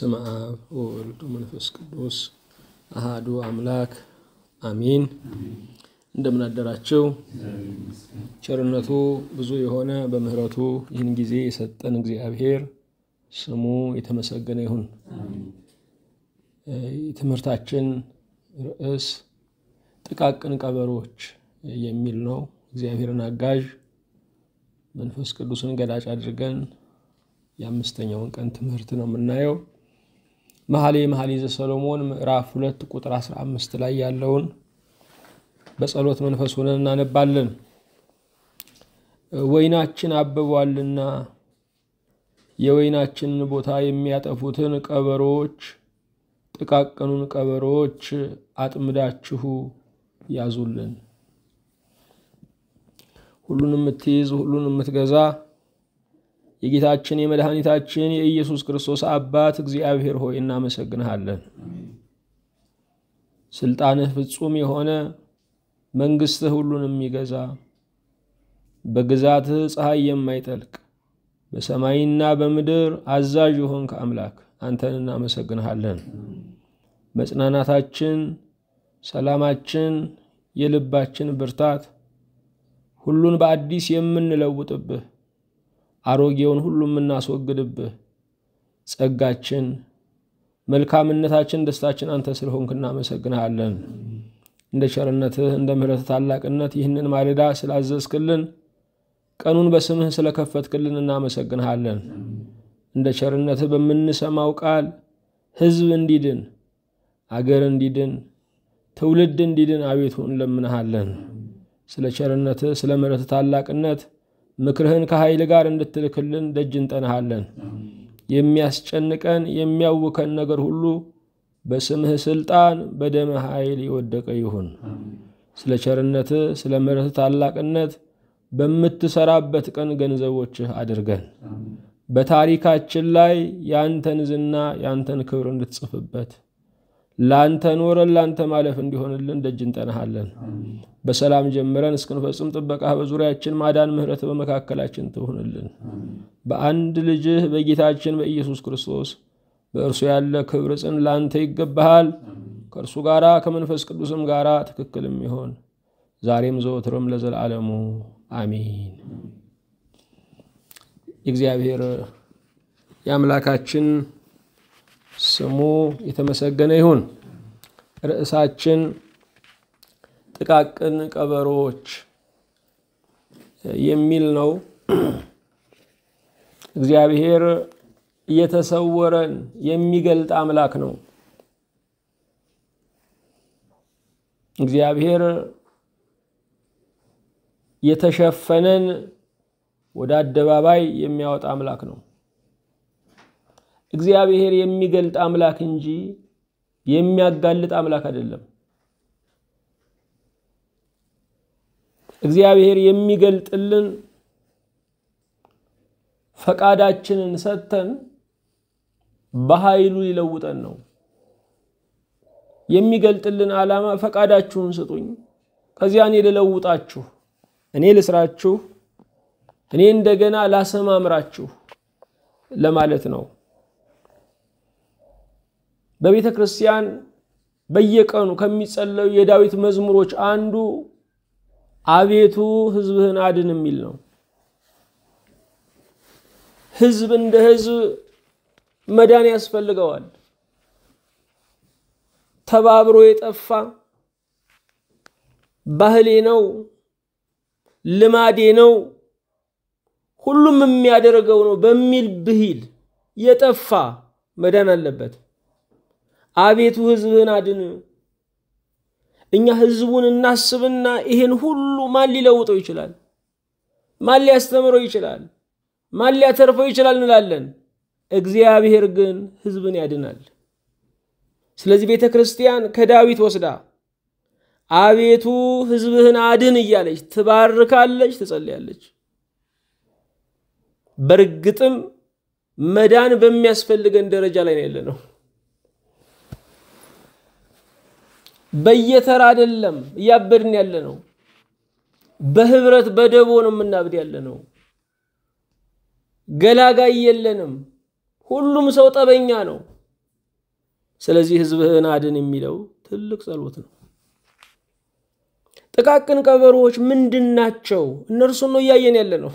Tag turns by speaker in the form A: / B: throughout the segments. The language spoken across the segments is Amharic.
A: በስመ አብ ወወልድ ወመንፈስ ቅዱስ አሃዱ አምላክ አሚን። እንደምን አደራችሁ። ቸርነቱ ብዙ የሆነ በምሕረቱ ይህን ጊዜ የሰጠን እግዚአብሔር ስሙ የተመሰገነ ይሁን። የትምህርታችን ርዕስ ጥቃቅን ቀበሮች የሚል ነው። እግዚአብሔርን አጋዥ መንፈስ ቅዱስን ገላጭ አድርገን የአምስተኛውን ቀን ትምህርት ነው የምናየው። መኃልየ መኃልይ ዘሰሎሞን ምዕራፍ ሁለት ቁጥር 15 ላይ ያለውን በጸሎት መንፈስ ሆነን እናነባለን። ወይናችን አብቧልና የወይናችንን ቦታ የሚያጠፉትን ቀበሮች ጥቃቅኑን ቀበሮዎች አጥምዳችሁ ያዙልን። ሁሉን የምትይዝ ሁሉን የምትገዛ የጌታችን የመድኃኒታችን የኢየሱስ ክርስቶስ አባት እግዚአብሔር ሆይ እናመሰግንሃለን። ስልጣንህ ፍጹም የሆነ መንግስትህ ሁሉን የሚገዛ በግዛትህ ፀሐይ የማይጠልቅ በሰማይና በምድር አዛዥ የሆንክ አምላክ አንተን እናመሰግንሃለን። መጽናናታችን፣ ሰላማችን፣ የልባችን ብርታት ሁሉን በአዲስ የምንለውጥብህ አሮጌውን ሁሉ የምናስወግድብህ ጸጋችን፣ መልካምነታችን፣ ደስታችን አንተ ስለሆንክ እናመሰግንሃለን። እንደ ቸርነትህ እንደ ምሕረት ታላቅነት ይህንን ማለዳ ስላዘዝክልን ቀኑን በስምህ ስለከፈትክልን እናመሰግንሃለን። እንደ ቸርነትህ በምንሰማው ቃል ሕዝብ እንዲድን፣ አገር እንዲድን፣ ትውልድ እንዲድን አቤቱ እንለምንሃለን። ስለ ቸርነትህ ስለ ምሕረት ታላቅነት ምክርህን ከኃይል ጋር እንድትልክልን ደጅ እንጠናሃለን። የሚያስጨንቀን የሚያውከን ነገር ሁሉ በስምህ ስልጣን በደመ ኃይል የወደቀ ይሁን። ስለ ቸርነት ስለ ምሕረት ታላቅነት በምትሰራበት ቀን ገንዘቦችህ አድርገን። በታሪካችን ላይ ያንተን ዝና ያንተን ክብር እንድትጽፍበት ላንተ ኖረን ላንተ ማለፍ እንዲሆንልን ደጅ እንጠናሃለን። በሰላም ጀምረን እስክንፈጽም ጥበቃህ በዙሪያችን ማዳን፣ ምሕረት በመካከላችን ትሁንልን። በአንድ ልጅህ በጌታችን በኢየሱስ ክርስቶስ በእርሱ ያለ ክብር ጽን ላንተ ይገባሃል። ከእርሱ ጋራ ከመንፈስ ቅዱስም ጋራ ትክክልም ይሆን ዛሬም ዘወትርም ለዘላለሙ አሚን። የእግዚአብሔር የአምላካችን ስሙ የተመሰገነ ይሁን። ርዕሳችን ጥቃቅን ቀበሮዎች የሚል ነው። እግዚአብሔር እየተሰወረን የሚገልጥ አምላክ ነው። እግዚአብሔር የተሸፈነን ወደ አደባባይ የሚያወጣ አምላክ ነው። እግዚአብሔር የሚገልጥ አምላክ እንጂ የሚያጋልጥ አምላክ አይደለም። እግዚአብሔር የሚገልጥልን ፈቃዳችንን ሰጥተን በኃይሉ ሊለውጠን ነው። የሚገልጥልን ዓላማ ፈቃዳችሁን ስጡኝ፣ ከዚያ እኔ ልለውጣችሁ፣ እኔ ልስራችሁ፣ እኔ እንደገና ላሰማምራችሁ ለማለት ነው። በቤተ ክርስቲያን በየቀኑ ከሚጸለዩ የዳዊት መዝሙሮች አንዱ አቤቱ ሕዝብህን አድን የሚል ነው። ሕዝብ እንደ ሕዝብ መዳን ያስፈልገዋል። ተባብሮ የጠፋ ባህሌ ነው፣ ልማዴ ነው፣ ሁሉም የሚያደርገው ነው በሚል ብሂል የጠፋ መዳን አለበት። አቤቱ ሕዝብህን አድን። እኛ ሕዝቡን እናስብና ይሄን ሁሉ ማን ሊለውጠው ይችላል? ማን ሊያስተምረው ይችላል? ማን ሊያተርፈው ይችላል እንላለን። እግዚአብሔር ግን ሕዝብን ያድናል። ስለዚህ ቤተ ክርስቲያን ከዳዊት ወስዳ አቤቱ ሕዝብህን አድን እያለች ትባርካለች፣ ትጸልያለች። በእርግጥም መዳን በሚያስፈልገን ደረጃ ላይ ነው ያለነው። በየተራ አይደለም እያበድን ያለ ነው። በህብረት በደቦ ነው የምናብድ ያለ ነው። ገላጋይ የለንም። ሁሉም ሰው ጠበኛ ነው። ስለዚህ ህዝብህን አድን የሚለው ትልቅ ጸሎት ነው። ጥቃቅን ቀበሮዎች ምንድን ናቸው? እነርሱን ነው እያየን ያለ ነው።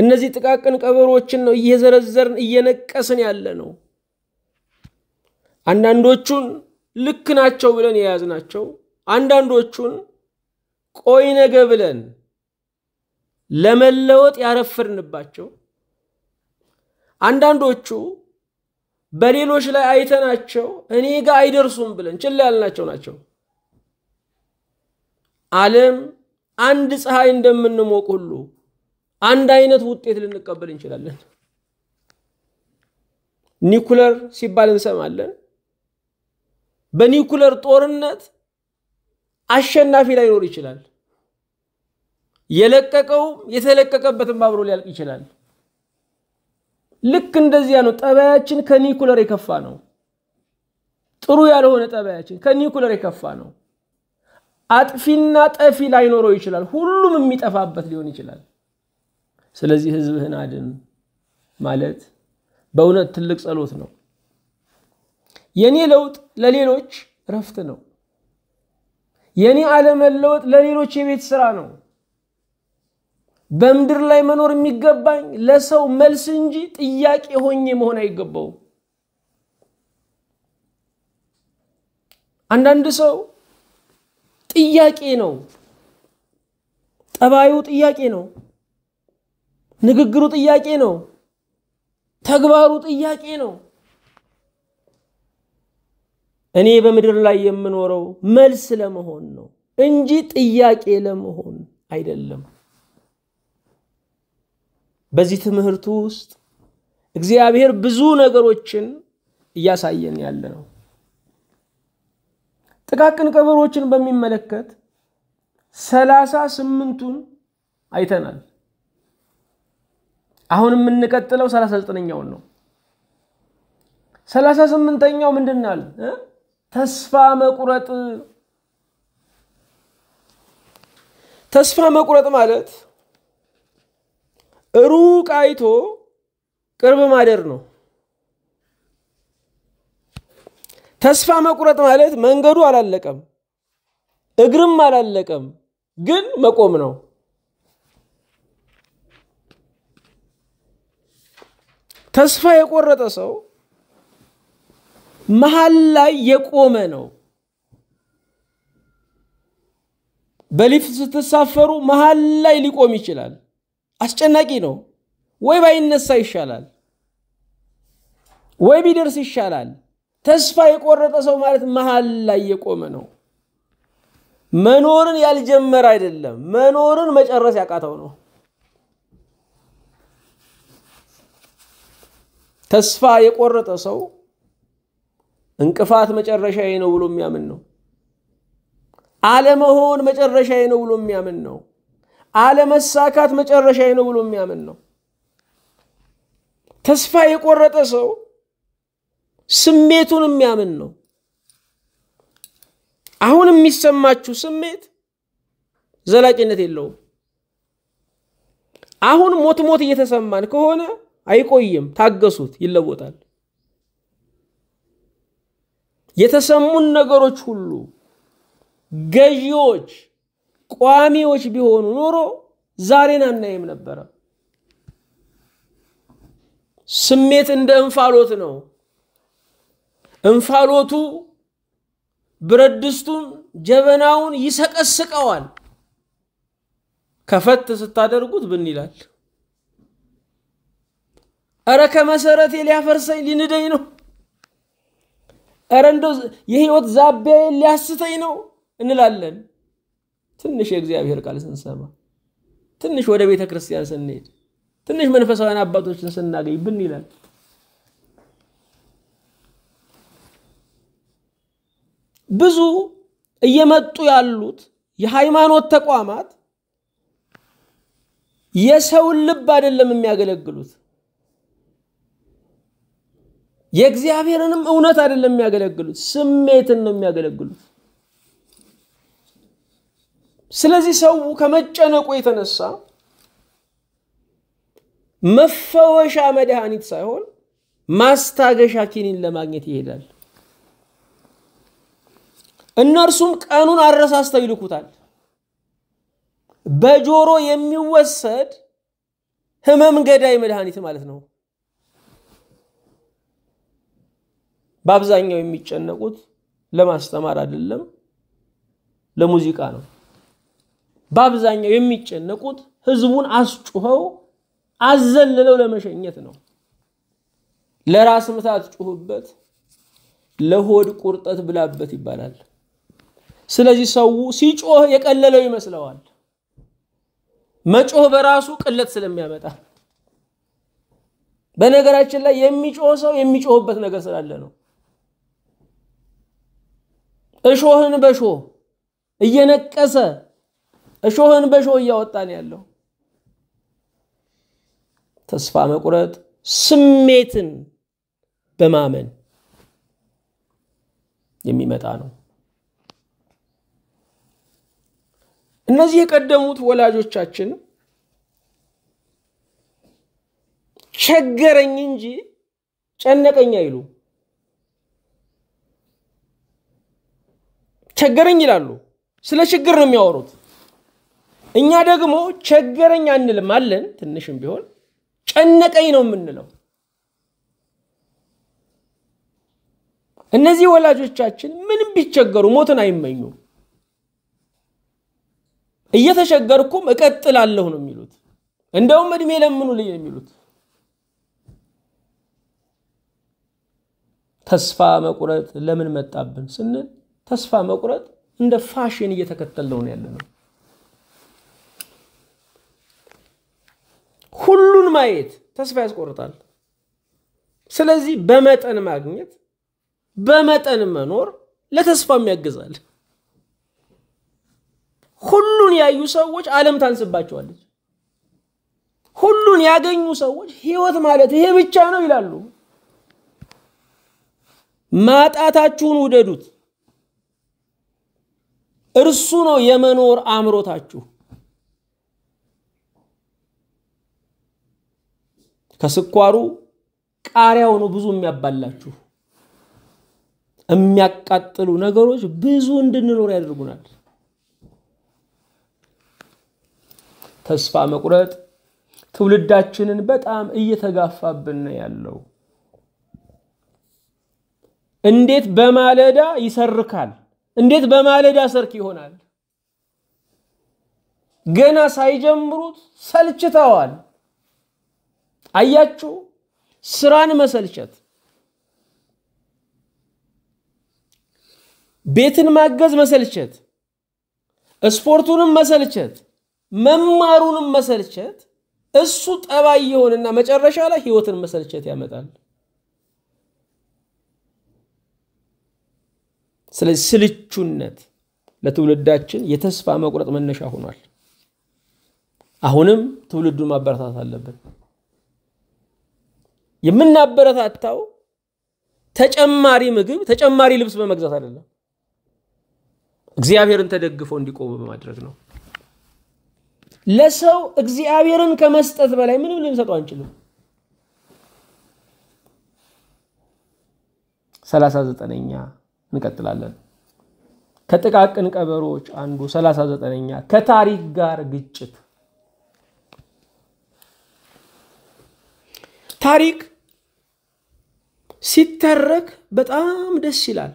A: እነዚህ ጥቃቅን ቀበሮዎችን ነው እየዘረዘርን እየነቀስን ያለ ነው። አንዳንዶቹን ልክ ናቸው ብለን የያዝናቸው አንዳንዶቹን ቆይ ነገ ብለን ለመለወጥ ያረፍርንባቸው። አንዳንዶቹ በሌሎች ላይ አይተናቸው እኔ ጋር አይደርሱም ብለን ችላ ያልናቸው ናቸው። ዓለም አንድ ፀሐይ እንደምንሞቅ ሁሉ አንድ አይነት ውጤት ልንቀበል እንችላለን። ኒኩለር ሲባል እንሰማለን። በኒውክለር ጦርነት አሸናፊ ላይኖር ይችላል። የለቀቀውም የተለቀቀበትም አብሮ ሊያልቅ ይችላል። ልክ እንደዚያ ነው። ጠባያችን ከኒውክለር የከፋ ነው። ጥሩ ያልሆነ ጠባያችን ከኒውክለር የከፋ ነው። አጥፊና ጠፊ ላይኖረው ይችላል። ሁሉም የሚጠፋበት ሊሆን ይችላል። ስለዚህ ህዝብህን አድን ማለት በእውነት ትልቅ ጸሎት ነው። የኔ ለውጥ ለሌሎች እረፍት ነው። የኔ አለመለወጥ ለሌሎች የቤት ስራ ነው። በምድር ላይ መኖር የሚገባኝ ለሰው መልስ እንጂ ጥያቄ ሆኜ መሆን አይገባውም። አንዳንድ ሰው ጥያቄ ነው፣ ጠባዩ ጥያቄ ነው፣ ንግግሩ ጥያቄ ነው፣ ተግባሩ ጥያቄ ነው። እኔ በምድር ላይ የምኖረው መልስ ለመሆን ነው እንጂ ጥያቄ ለመሆን አይደለም። በዚህ ትምህርቱ ውስጥ እግዚአብሔር ብዙ ነገሮችን እያሳየን ያለ ነው። ጥቃቅን ቀበሮችን በሚመለከት ሰላሳ ስምንቱን አይተናል። አሁን የምንቀጥለው ሰላሳ ዘጠነኛውን ነው። ሰላሳ ስምንተኛው ምንድን አለ? ተስፋ መቁረጥ ተስፋ መቁረጥ ማለት ሩቅ አይቶ ቅርብ ማደር ነው። ተስፋ መቁረጥ ማለት መንገዱ አላለቀም፣ እግርም አላለቀም፣ ግን መቆም ነው። ተስፋ የቆረጠ ሰው መሀል ላይ የቆመ ነው። በሊፍት ስትሳፈሩ መሀል ላይ ሊቆም ይችላል። አስጨናቂ ነው። ወይ ባይነሳ ይሻላል፣ ወይ ቢደርስ ይሻላል። ተስፋ የቆረጠ ሰው ማለት መሀል ላይ የቆመ ነው። መኖርን ያልጀመረ አይደለም፣ መኖርን መጨረስ ያቃተው ነው። ተስፋ የቆረጠ ሰው እንቅፋት መጨረሻዬ ነው ብሎ የሚያምን ነው። አለመሆን መጨረሻዬ ነው ብሎ የሚያምን ነው። አለመሳካት መጨረሻዬ ነው ብሎ የሚያምን ነው። ተስፋ የቆረጠ ሰው ስሜቱን የሚያምን ነው። አሁን የሚሰማችሁ ስሜት ዘላቂነት የለውም። አሁን ሞት ሞት እየተሰማን ከሆነ አይቆይም። ታገሱት፣ ይለወጣል። የተሰሙን ነገሮች ሁሉ ገዢዎች፣ ቋሚዎች ቢሆኑ ኖሮ ዛሬን አናይም ነበረ። ስሜት እንደ እንፋሎት ነው። እንፋሎቱ ብረት ድስቱን፣ ጀበናውን ይሰቀስቀዋል። ከፈት ስታደርጉት ብን ይላል። እረ ከመሰረቴ ሊያፈርሰኝ ሊንደኝ ነው። እረ እንደው የህይወት ዛቢያዬን ሊያስተኝ ነው እንላለን። ትንሽ የእግዚአብሔር ቃል ስንሰማ፣ ትንሽ ወደ ቤተ ክርስቲያን ስንሄድ፣ ትንሽ መንፈሳውያን አባቶችን ስናገኝ ብን ይላል። ብዙ እየመጡ ያሉት የሃይማኖት ተቋማት የሰውን ልብ አይደለም የሚያገለግሉት የእግዚአብሔርንም እውነት አይደለም የሚያገለግሉት፣ ስሜትን ነው የሚያገለግሉት። ስለዚህ ሰው ከመጨነቁ የተነሳ መፈወሻ መድኃኒት ሳይሆን ማስታገሻ ኪኒን ለማግኘት ይሄዳል። እነርሱም ቀኑን አረሳስተው ይልኩታል። በጆሮ የሚወሰድ ህመም ገዳይ መድኃኒት ማለት ነው። በአብዛኛው የሚጨነቁት ለማስተማር አይደለም፣ ለሙዚቃ ነው። በአብዛኛው የሚጨነቁት ህዝቡን አስጩኸው አዘልለው ለመሸኘት ነው። ለራስ ምታት ጩሁበት፣ ለሆድ ቁርጠት ብላበት ይባላል። ስለዚህ ሰው ሲጮህ የቀለለው ይመስለዋል። መጮህ በራሱ ቅለት ስለሚያመጣ በነገራችን ላይ የሚጮህ ሰው የሚጮህበት ነገር ስላለ ነው። እሾህን በሾህ እየነቀሰ እሾህን በሾህ እያወጣን ያለው ተስፋ መቁረጥ ስሜትን በማመን የሚመጣ ነው። እነዚህ የቀደሙት ወላጆቻችን ቸገረኝ እንጂ ጨነቀኝ አይሉ ቸገረኝ ይላሉ። ስለ ችግር ነው የሚያወሩት። እኛ ደግሞ ቸገረኝ አንልም አለን፣ ትንሽም ቢሆን ጨነቀኝ ነው የምንለው። እነዚህ ወላጆቻችን ምንም ቢቸገሩ ሞትን አይመኙም። እየተቸገርኩም እቀጥላለሁ ነው የሚሉት። እንደውም እድሜ ለምኑ ልኝ የሚሉት። ተስፋ መቁረጥ ለምን መጣብን ስንል ተስፋ መቁረጥ እንደ ፋሽን እየተከተልነው ነው ያለነው። ሁሉን ማየት ተስፋ ያስቆርጣል። ስለዚህ በመጠን ማግኘት፣ በመጠን መኖር ለተስፋም ያግዛል። ሁሉን ያዩ ሰዎች ዓለም ታንስባቸዋለች። ሁሉን ያገኙ ሰዎች ህይወት ማለት ይሄ ብቻ ነው ይላሉ። ማጣታችሁን ውደዱት። እርሱ ነው የመኖር አእምሮታችሁ። ከስኳሩ ቃሪያው ነው ብዙ የሚያባላችሁ። የሚያቃጥሉ ነገሮች ብዙ እንድንኖር ያደርጉናል። ተስፋ መቁረጥ ትውልዳችንን በጣም እየተጋፋብን ያለው። እንዴት በማለዳ ይሰርካል እንዴት በማለዳ ሰርክ ይሆናል? ገና ሳይጀምሩት ሰልችተዋል። አያችሁ ስራን መሰልቸት። ቤትን ማገዝ መሰልቸት፣ ስፖርቱንም መሰልቸት፣ መማሩንም መሰልቸት እሱ ጠባይ የሆነና መጨረሻ ላይ ህይወትን መሰልቸት ያመጣል። ስለዚህ ስልቹነት ለትውልዳችን የተስፋ መቁረጥ መነሻ ሆኗል። አሁንም ትውልዱን ማበረታት አለብን። የምናበረታታው ተጨማሪ ምግብ፣ ተጨማሪ ልብስ በመግዛት አይደለም፣ እግዚአብሔርን ተደግፈው እንዲቆሙ በማድረግ ነው። ለሰው እግዚአብሔርን ከመስጠት በላይ ምንም ልንሰጡ አንችልም። ሰላሳ ዘጠነኛ እንቀጥላለን። ከጥቃቅን ቀበሮች አንዱ 39ኛ ከታሪክ ጋር ግጭት። ታሪክ ሲተረክ በጣም ደስ ይላል።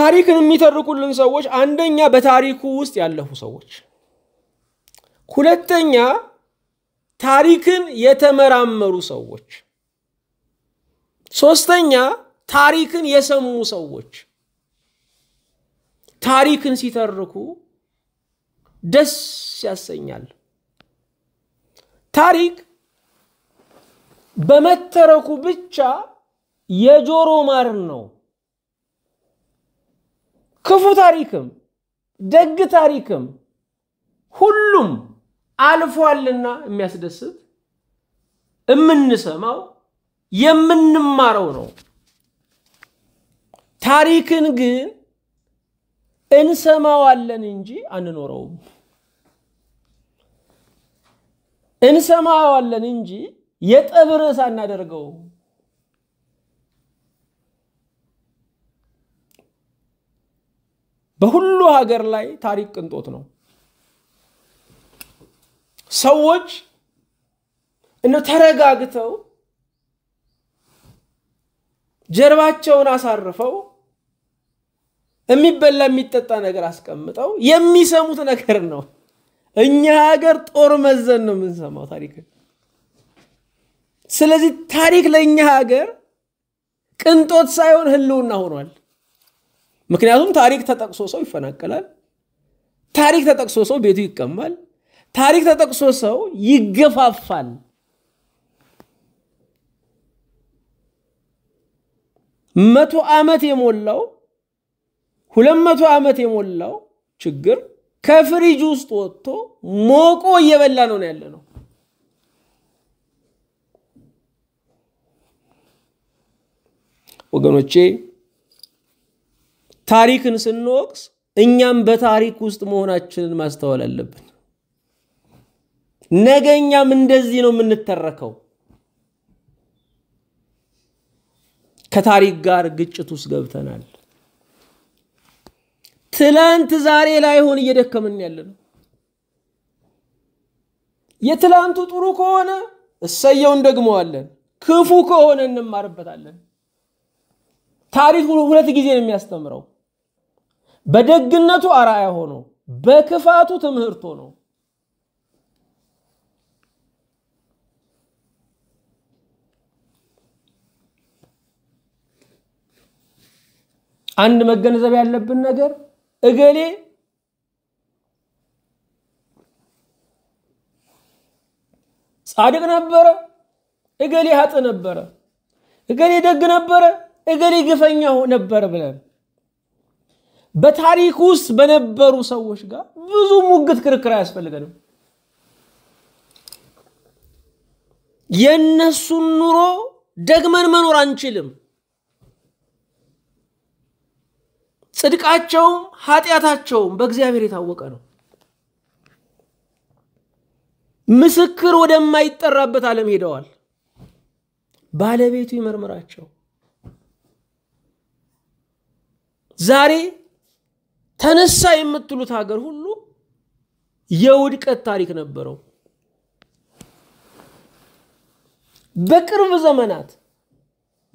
A: ታሪክን የሚተርኩልን ሰዎች አንደኛ በታሪኩ ውስጥ ያለፉ ሰዎች፣ ሁለተኛ ታሪክን የተመራመሩ ሰዎች፣ ሶስተኛ ታሪክን የሰሙ ሰዎች ታሪክን ሲተርኩ ደስ ያሰኛል። ታሪክ በመተረኩ ብቻ የጆሮ ማር ነው። ክፉ ታሪክም ደግ ታሪክም ሁሉም አልፏልና የሚያስደስት የምንሰማው የምንማረው ነው። ታሪክን ግን እንሰማዋለን እንጂ አንኖረውም። እንሰማዋለን እንጂ የጠብ ርዕስ አናደርገውም። በሁሉ ሀገር ላይ ታሪክ ቅንጦት ነው። ሰዎች እነ ተረጋግተው ጀርባቸውን አሳርፈው የሚበላ የሚጠጣ ነገር አስቀምጠው የሚሰሙት ነገር ነው። እኛ ሀገር ጦር መዘን ነው የምንሰማው ታሪክ። ስለዚህ ታሪክ ለእኛ ሀገር ቅንጦት ሳይሆን ህልውና ሆኗል። ምክንያቱም ታሪክ ተጠቅሶ ሰው ይፈናቀላል። ታሪክ ተጠቅሶ ሰው ቤቱ ይቀማል። ታሪክ ተጠቅሶ ሰው ይገፋፋል። መቶ ዓመት የሞላው ሁለት መቶ ዓመት የሞላው ችግር ከፍሪጅ ውስጥ ወጥቶ ሞቆ እየበላ ነው ያለ ነው። ወገኖቼ ታሪክን ስንወቅስ እኛም በታሪክ ውስጥ መሆናችንን ማስተዋል አለብን። ነገ እኛም እንደዚህ ነው የምንተረከው። ከታሪክ ጋር ግጭት ውስጥ ገብተናል። ትላንት ዛሬ ላይሆን እየደከምን ያለ ነው። የትላንቱ ጥሩ ከሆነ እሰየው ደግመዋለን ክፉ ከሆነ እንማርበታለን። ታሪክ ሁለት ጊዜ ነው የሚያስተምረው። በደግነቱ አርአያ ሆኖ በክፋቱ ትምህርት ሆኖ አንድ መገንዘብ ያለብን ነገር እገሌ ጻድቅ ነበረ፣ እገሌ ሀጥ ነበረ፣ እገሌ ደግ ነበረ፣ እገሌ ግፈኛው ነበር ብለን በታሪክ ውስጥ በነበሩ ሰዎች ጋር ብዙ ሙግት፣ ክርክር አያስፈልገንም። የእነሱን ኑሮ ደግመን መኖር አንችልም። ጽድቃቸውም ኃጢአታቸውም በእግዚአብሔር የታወቀ ነው። ምስክር ወደማይጠራበት ዓለም ሄደዋል። ባለቤቱ ይመርምራቸው። ዛሬ ተነሳ የምትሉት ሀገር ሁሉ የውድቀት ታሪክ ነበረው። በቅርብ ዘመናት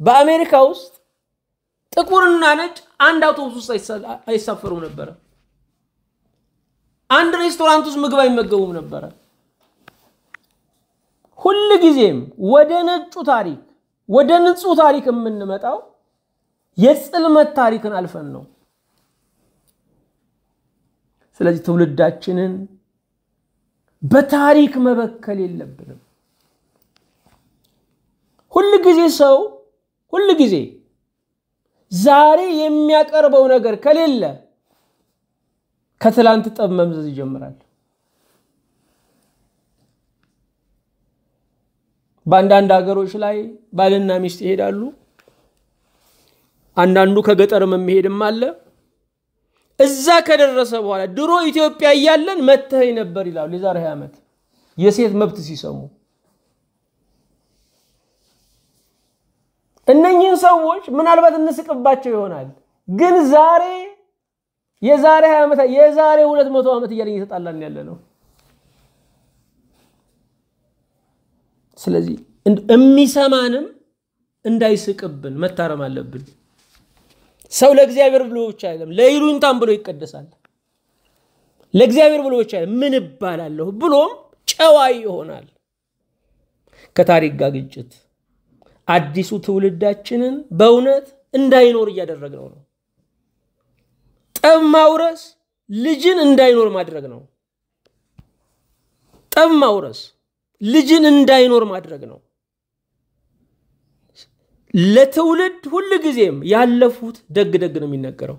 A: በአሜሪካ ውስጥ ጥቁርና ነጭ አንድ አውቶቡስ ውስጥ አይሳፈሩም ነበረ። አንድ ሬስቶራንት ውስጥ ምግብ አይመገቡም ነበረ። ሁል ጊዜም ወደ ነጩ ታሪክ ወደ ንጹህ ታሪክ የምንመጣው የጽልመት ታሪክን አልፈን ነው። ስለዚህ ትውልዳችንን በታሪክ መበከል የለብንም። ሁል ጊዜ ሰው ሁል ጊዜ ዛሬ የሚያቀርበው ነገር ከሌለ ከትላንት ጠብ መምዘዝ ይጀምራል። በአንዳንድ ሀገሮች ላይ ባልና ሚስት ይሄዳሉ። አንዳንዱ ከገጠር መሄድም አለ። እዛ ከደረሰ በኋላ ድሮ ኢትዮጵያ እያለን መተህ ነበር ይላሉ። የዛሬ ዓመት የሴት መብት ሲሰሙ እነኚህን ሰዎች ምናልባት እንስቅባቸው ይሆናል። ግን ዛሬ የዛሬ 20 ዓመት የዛሬ 200 ዓመት እያለ እየተጣላን ያለ ነው። ስለዚህ እሚሰማንም እንዳይስቅብን መታረም አለብን። ሰው ለእግዚአብሔር ብሎ ብቻ አይደለም፣ ለይሉኝታም ብሎ ይቀደሳል። ለእግዚአብሔር ብሎ ብቻ አይደለም ምን እባላለሁ ብሎም ጨዋይ ይሆናል። ከታሪክ ጋር ግጭት አዲሱ ትውልዳችንን በእውነት እንዳይኖር እያደረግነው ነው። ጠብ ማውረስ ልጅን እንዳይኖር ማድረግ ነው። ጠብ ማውረስ ልጅን እንዳይኖር ማድረግ ነው። ለትውልድ ሁል ጊዜም ያለፉት ደግ ደግ ነው የሚነገረው።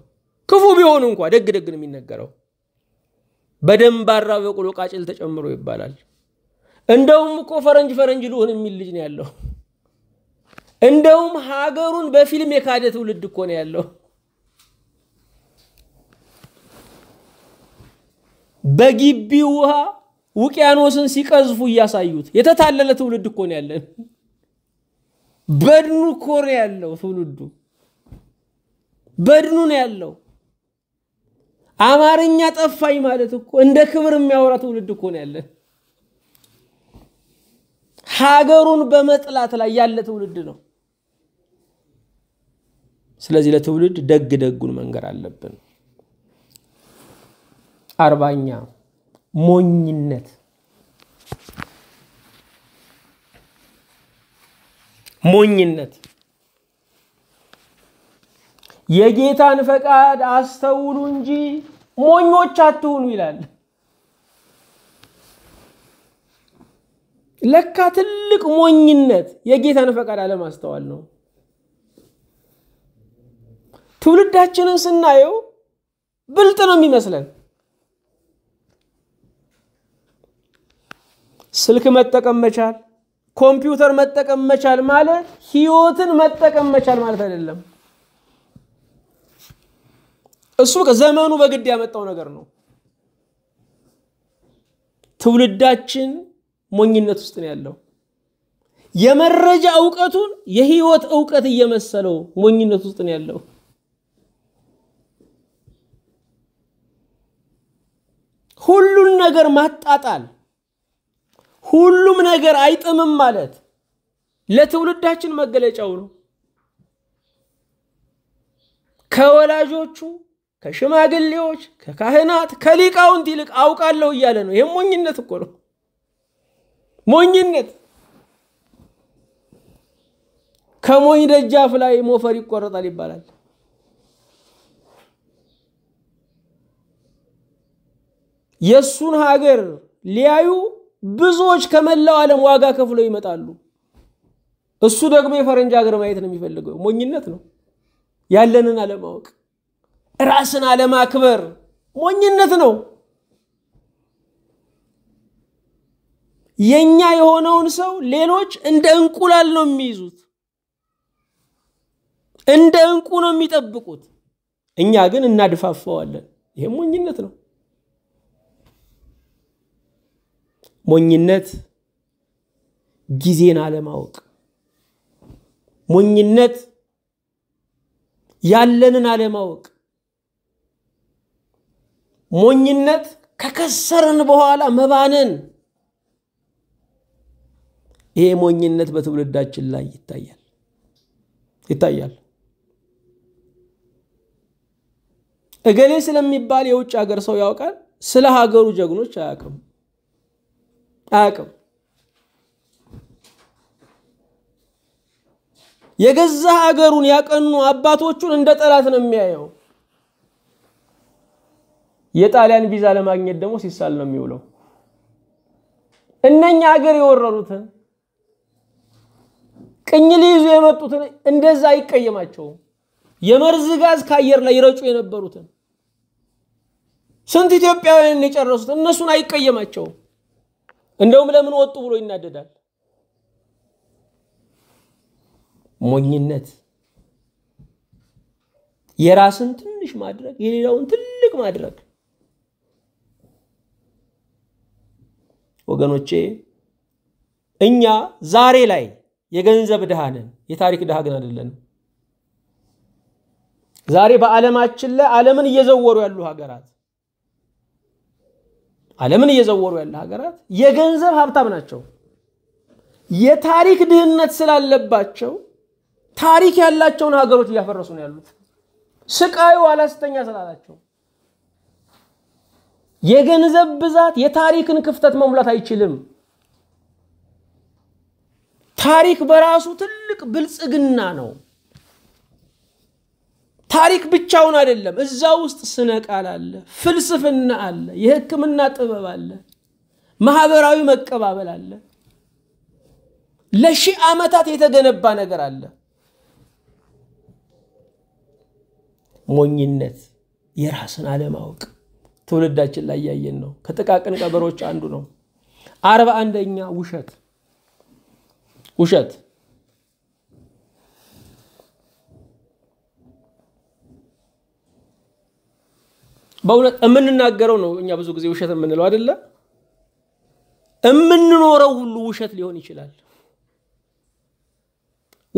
A: ክፉ ቢሆኑ እንኳ ደግ ደግ ነው የሚነገረው። በደንባራ በቆሎ ቃጭል ተጨምሮ ይባላል። እንደውም እኮ ፈረንጅ ፈረንጅ ልሁን የሚል ልጅ ነው ያለው። እንደውም ሀገሩን በፊልም የካደ ትውልድ እኮ ነው ያለው። በግቢ ውሃ ውቅያኖስን ሲቀዝፉ እያሳዩት የተታለለ ትውልድ እኮ ነው ያለን። በድኑ እኮ ነው ያለው ትውልዱ፣ በድኑ ነው ያለው። አማርኛ ጠፋኝ ማለት እኮ እንደ ክብር የሚያወራ ትውልድ እኮ ነው ያለን። ሀገሩን በመጥላት ላይ ያለ ትውልድ ነው። ስለዚህ ለትውልድ ደግ ደጉን መንገር አለብን። አርባኛ ሞኝነት ሞኝነት የጌታን ፈቃድ አስተውሉ እንጂ ሞኞች አትሁኑ ይላል። ለካ ትልቅ ሞኝነት የጌታን ፈቃድ አለማስተዋል ነው። ትውልዳችንን ስናየው ብልጥ ነው የሚመስለን። ስልክ መጠቀም መቻል፣ ኮምፒውተር መጠቀም መቻል ማለት ህይወትን መጠቀም መቻል ማለት አይደለም። እሱ ዘመኑ በግድ ያመጣው ነገር ነው። ትውልዳችን ሞኝነት ውስጥ ነው ያለው። የመረጃ እውቀቱን የህይወት እውቀት እየመሰለው ሞኝነት ውስጥ ነው ያለው። ሁሉን ነገር ማጣጣል፣ ሁሉም ነገር አይጥምም ማለት ለትውልዳችን መገለጫው ነው። ከወላጆቹ ከሽማግሌዎች፣ ከካህናት፣ ከሊቃውንት ይልቅ አውቃለሁ እያለ ነው። ይህም ሞኝነት እኮ ነው። ሞኝነት ከሞኝ ደጃፍ ላይ ሞፈር ይቆረጣል ይባላል። የእሱን ሀገር ሊያዩ ብዙዎች ከመላው ዓለም ዋጋ ከፍለው ይመጣሉ። እሱ ደግሞ የፈረንጅ ሀገር ማየት ነው የሚፈልገው። ሞኝነት ነው። ያለንን አለማወቅ፣ ራስን አለማክበር ሞኝነት ነው። የኛ የሆነውን ሰው ሌሎች እንደ እንቁላል ነው የሚይዙት፣ እንደ እንቁ ነው የሚጠብቁት። እኛ ግን እናድፋፋዋለን። ይሄም ሞኝነት ነው። ሞኝነት ጊዜን አለማወቅ፣ ሞኝነት ያለንን አለማወቅ፣ ሞኝነት ከከሰርን በኋላ መባነን። ይሄ ሞኝነት በትውልዳችን ላይ ይታያል ይታያል። እገሌ ስለሚባል የውጭ ሀገር ሰው ያውቃል፣ ስለ ሀገሩ ጀግኖች አያውቅም። አያውቅም። የገዛ ሀገሩን ያቀኑ አባቶቹን እንደ ጠላት ነው የሚያየው። የጣሊያን ቪዛ ለማግኘት ደግሞ ሲሳል ነው የሚውለው። እነኛ ሀገር የወረሩትን ቅኝ ሊይዙ የመጡትን እንደዛ አይቀየማቸውም። የመርዝ ጋዝ ከአየር ላይ ይረጩ የነበሩትን ስንት ኢትዮጵያውያን የጨረሱት እነሱን አይቀየማቸውም። እንደውም ለምን ወጡ ብሎ ይናደዳል። ሞኝነት የራስን ትንሽ ማድረግ የሌላውን ትልቅ ማድረግ። ወገኖቼ እኛ ዛሬ ላይ የገንዘብ ድሃ ነን፣ የታሪክ ድሃ ግን አይደለንም። ዛሬ በዓለማችን ላይ ዓለምን እየዘወሩ ያሉ ሀገራት ዓለምን እየዘወሩ ያለ ሀገራት የገንዘብ ሀብታም ናቸው። የታሪክ ድህነት ስላለባቸው ታሪክ ያላቸውን ሀገሮች እያፈረሱ ነው ያሉት። ስቃዩ አላስተኛ ስላላቸው የገንዘብ ብዛት የታሪክን ክፍተት መሙላት አይችልም። ታሪክ በራሱ ትልቅ ብልጽግና ነው። ታሪክ ብቻውን አይደለም። እዛ ውስጥ ስነ ቃል አለ፣ ፍልስፍና አለ፣ የህክምና ጥበብ አለ፣ ማህበራዊ መቀባበል አለ። ለሺህ ዓመታት የተገነባ ነገር አለ። ሞኝነት፣ የራስን አለማወቅ ትውልዳችን ላይ እያየን ነው። ከጥቃቅን ቀበሮች አንዱ ነው። አርባ አንደኛ ውሸት ውሸት በእውነት የምንናገረው ነው እኛ ብዙ ጊዜ ውሸት የምንለው አይደለ? የምንኖረው ሁሉ ውሸት ሊሆን ይችላል።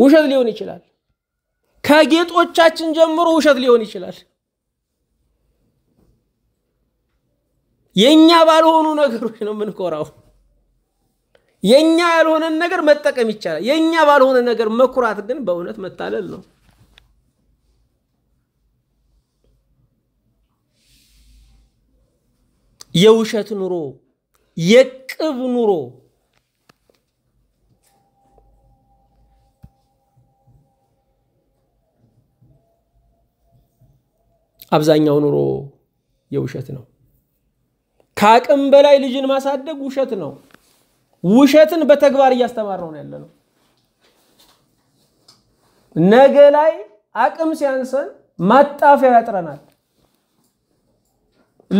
A: ውሸት ሊሆን ይችላል። ከጌጦቻችን ጀምሮ ውሸት ሊሆን ይችላል። የእኛ ባልሆኑ ነገሮች ነው የምንኮራው። የእኛ ያልሆነን ነገር መጠቀም ይቻላል። የእኛ ባልሆነ ነገር መኩራት ግን በእውነት መታለል ነው። የውሸት ኑሮ፣ የቅብ ኑሮ አብዛኛው ኑሮ የውሸት ነው። ከአቅም በላይ ልጅን ማሳደግ ውሸት ነው። ውሸትን በተግባር እያስተማርነው ነው ያለነው። ነገ ላይ አቅም ሲያንሰን ማጣፊያ ያጥረናል።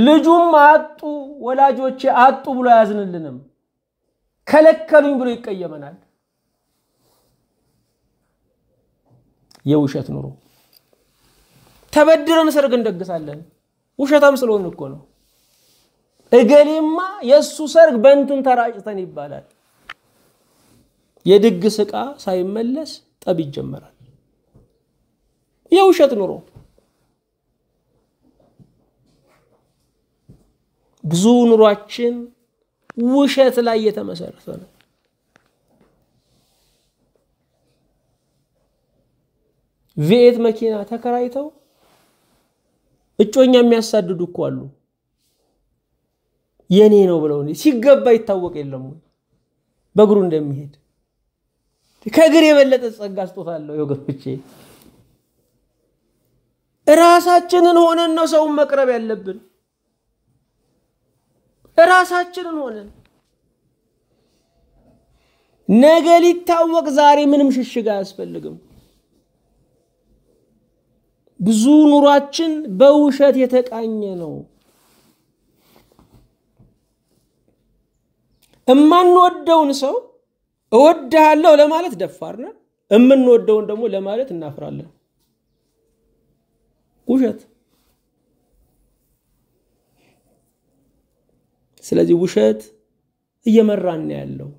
A: ልጁም አጡ ወላጆቼ አጡ ብሎ አያዝንልንም። ከለከሉኝ ብሎ ይቀየመናል። የውሸት ኑሮ ተበድረን ሰርግ እንደግሳለን። ውሸታም ስለሆን እኮ ነው። እገሌማ የእሱ ሰርግ በእንትን ተራጭተን ይባላል። የድግስ ዕቃ ሳይመለስ ጠብ ይጀመራል። የውሸት ኑሮ ብዙ ኑሯችን ውሸት ላይ የተመሰረተ ነው። ቪኤት መኪና ተከራይተው እጮኛ የሚያሳድዱ እኮ አሉ። የኔ ነው ብለው ሲገባ ይታወቅ የለም በእግሩ እንደሚሄድ ከእግር የበለጠ ጸጋ ስጦታ አለው። ወገኖቼ ራሳችንን ሆነን ነው ሰውን መቅረብ ያለብን። ራሳችንን ሆነን ነገ ሊታወቅ ዛሬ ምንም ሽሽግ አያስፈልግም። ብዙ ኑሯችን በውሸት የተቃኘ ነው። እማንወደውን ሰው እወድሃለሁ ለማለት ደፋር ነን። እምንወደውን ደግሞ ለማለት እናፍራለን። ውሸት ስለዚህ ውሸት እየመራን ያለው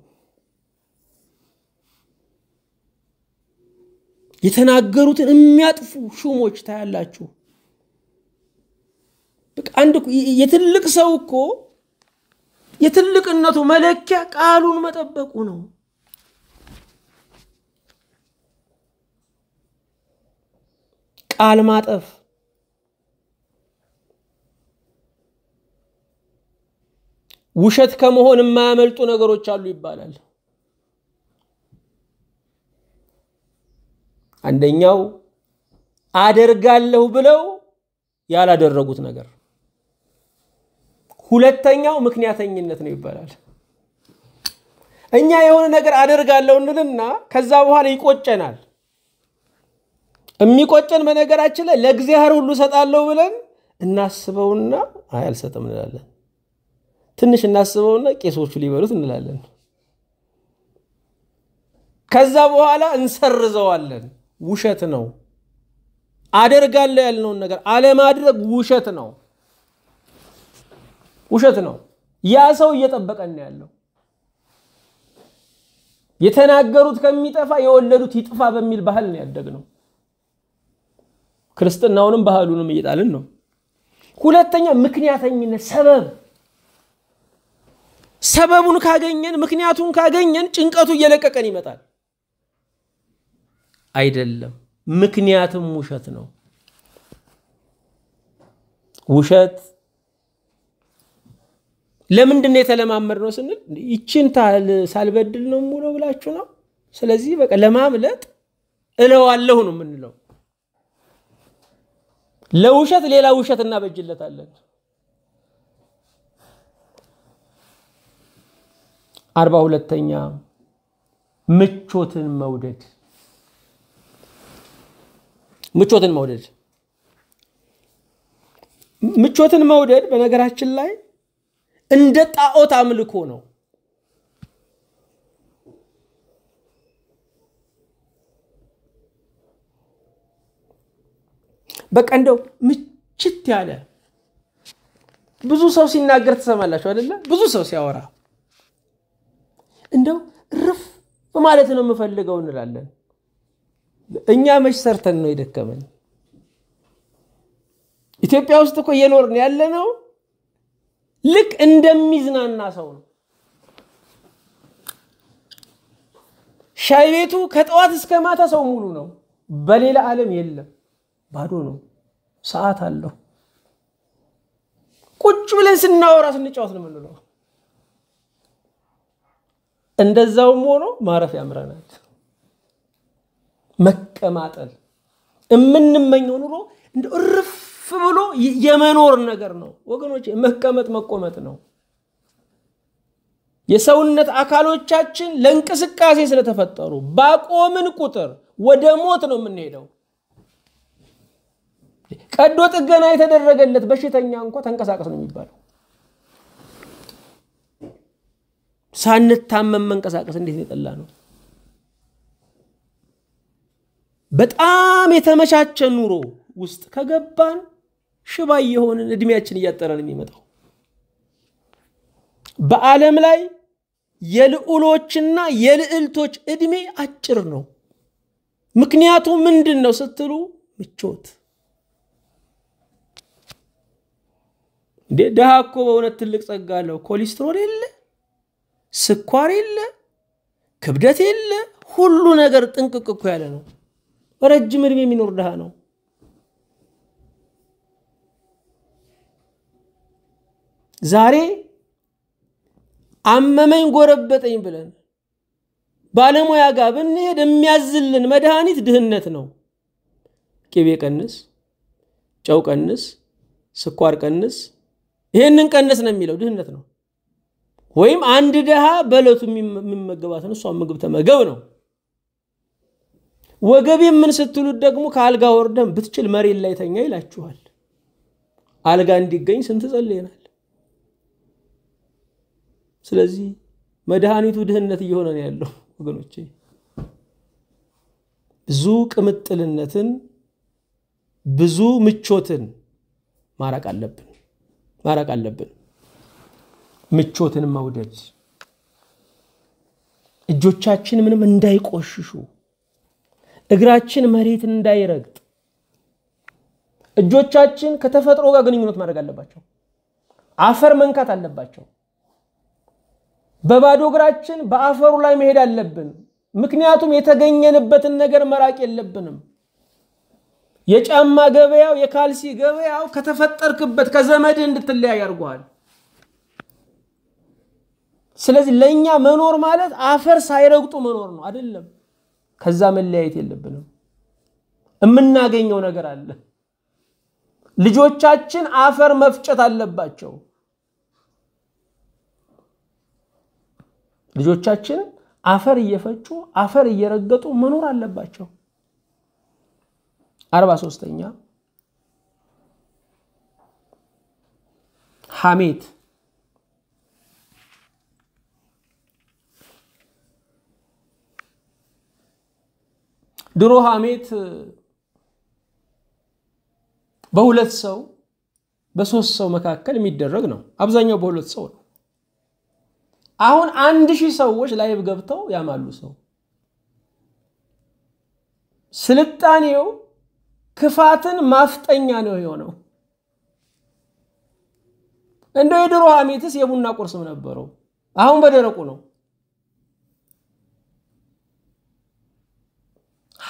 A: የተናገሩትን የሚያጥፉ ሹሞች ታያላችሁ። አንድ የትልቅ ሰው እኮ የትልቅነቱ መለኪያ ቃሉን መጠበቁ ነው። ቃል ማጠፍ ውሸት ከመሆን የማያመልጡ ነገሮች አሉ ይባላል። አንደኛው አደርጋለሁ ብለው ያላደረጉት ነገር፣ ሁለተኛው ምክንያተኝነት ነው ይባላል። እኛ የሆነ ነገር አደርጋለሁ እንልና ከዛ በኋላ ይቆጨናል። የሚቆጨን በነገራችን ላይ ለእግዚአብሔር ሁሉ እሰጣለሁ ብለን እናስበውና አይ አልሰጥም እንላለን። ትንሽ እናስበውና ቄሶቹ ሊበሉት እንላለን። ከዛ በኋላ እንሰርዘዋለን። ውሸት ነው። አደርጋለሁ ያልነውን ነገር አለማድረግ ውሸት ነው፣ ውሸት ነው። ያ ሰው እየጠበቀን ያለው። የተናገሩት ከሚጠፋ የወለዱት ይጥፋ በሚል ባህል ነው ያደግነው። ክርስትናውንም ባህሉንም እየጣልን ነው። ሁለተኛ ምክንያተኝነት፣ ሰበብ ሰበቡን ካገኘን ምክንያቱን ካገኘን ጭንቀቱ እየለቀቀን ይመጣል። አይደለም፣ ምክንያትም ውሸት ነው። ውሸት ለምንድን ነው የተለማመድ ነው ስንል ይችን ሳልበድል ነው የምውለው ብላችሁ ነው። ስለዚህ በቃ ለማምለጥ እለዋለሁ ነው የምንለው። ለውሸት ሌላ ውሸት እናበጅለታለን። አርባ ሁለተኛ ምቾትን መውደድ ምቾትን መውደድ ምቾትን መውደድ በነገራችን ላይ እንደ ጣዖት አምልኮ ነው በቃ እንደው ምችት ያለ ብዙ ሰው ሲናገር ትሰማላችሁ አይደለ ብዙ ሰው ሲያወራ እንደው ርፍ ማለት ነው የምፈልገው እንላለን። እኛ መች ሰርተን ነው የደከመን? ኢትዮጵያ ውስጥ እኮ እየኖርን ያለ ነው ልክ እንደሚዝናና ሰው ነው። ሻይ ቤቱ ከጠዋት እስከ ማታ ሰው ሙሉ ነው። በሌላ ዓለም የለም፣ ባዶ ነው። ሰዓት አለው። ቁጭ ብለን ስናወራ ስንጫወት ነው የምንለው። እንደዛውም ሆኖ ማረፍ ያምረናል። መቀማጠል የምንመኘው ኑሮ እንደ እርፍ ብሎ የመኖር ነገር ነው ወገኖች፣ መቀመጥ መቆመጥ ነው። የሰውነት አካሎቻችን ለእንቅስቃሴ ስለተፈጠሩ ባቆምን ቁጥር ወደ ሞት ነው የምንሄደው። ቀዶ ጥገና የተደረገለት በሽተኛ እንኳ ተንቀሳቀስ ነው የሚባለው። ሳንታመም መንቀሳቀስ እንዴት የጠላ ነው? በጣም የተመቻቸ ኑሮ ውስጥ ከገባን ሽባ እየሆንን እድሜያችን እያጠረን የሚመጣው በዓለም ላይ የልዑሎችና የልዕልቶች እድሜ አጭር ነው። ምክንያቱ ምንድን ነው ስትሉ፣ ምቾት እንዴ! ድሃ እኮ በእውነት ትልቅ ጸጋ አለው። ኮሌስትሮል የለ ስኳር የለ፣ ክብደት የለ፣ ሁሉ ነገር ጥንቅቅ እኮ ያለ ነው። ረጅም እድሜ የሚኖር ድሃ ነው። ዛሬ አመመኝ ጎረበጠኝ ብለን ባለሙያ ጋር ብንሄድ የሚያዝልን መድኃኒት ድህነት ነው። ቅቤ ቀንስ፣ ጨው ቀንስ፣ ስኳር ቀንስ፣ ይህንን ቀንስ ነው የሚለው ድህነት ነው። ወይም አንድ ድሃ በእለቱ የሚመገባትን እሷን ምግብ ተመገብ ነው። ወገብ የምን ስትሉት ደግሞ ከአልጋ ወርደን ብትችል መሬት ላይ ተኛ ይላችኋል። አልጋ እንዲገኝ ስንት ጸልየናል። ስለዚህ መድኃኒቱ ድህነት እየሆነ ነው ያለው ወገኖቼ። ብዙ ቅምጥልነትን፣ ብዙ ምቾትን ማራቅ አለብን ማራቅ አለብን። ምቾትን መውደድ፣ እጆቻችን ምንም እንዳይቆሽሹ፣ እግራችን መሬት እንዳይረግጥ እጆቻችን ከተፈጥሮ ጋር ግንኙነት ማድረግ አለባቸው። አፈር መንካት አለባቸው። በባዶ እግራችን በአፈሩ ላይ መሄድ አለብን። ምክንያቱም የተገኘንበትን ነገር መራቅ የለብንም። የጫማ ገበያው የካልሲ ገበያው ከተፈጠርክበት ከዘመድህ እንድትለያይ አድርጎሃል። ስለዚህ ለእኛ መኖር ማለት አፈር ሳይረግጡ መኖር ነው አይደለም። ከዛ መለያየት የለብንም። የምናገኘው ነገር አለ። ልጆቻችን አፈር መፍጨት አለባቸው። ልጆቻችን አፈር እየፈጩ አፈር እየረገጡ መኖር አለባቸው። አርባ ሶስተኛ ሐሜት ድሮ ሐሜት በሁለት ሰው በሶስት ሰው መካከል የሚደረግ ነው። አብዛኛው በሁለት ሰው ነው። አሁን አንድ ሺህ ሰዎች ላይብ ገብተው ያማሉ ሰው ስልጣኔው ክፋትን ማፍጠኛ ነው የሆነው። እንደው የድሮ ሐሜትስ የቡና ቁርስም ነበረው። አሁን በደረቁ ነው።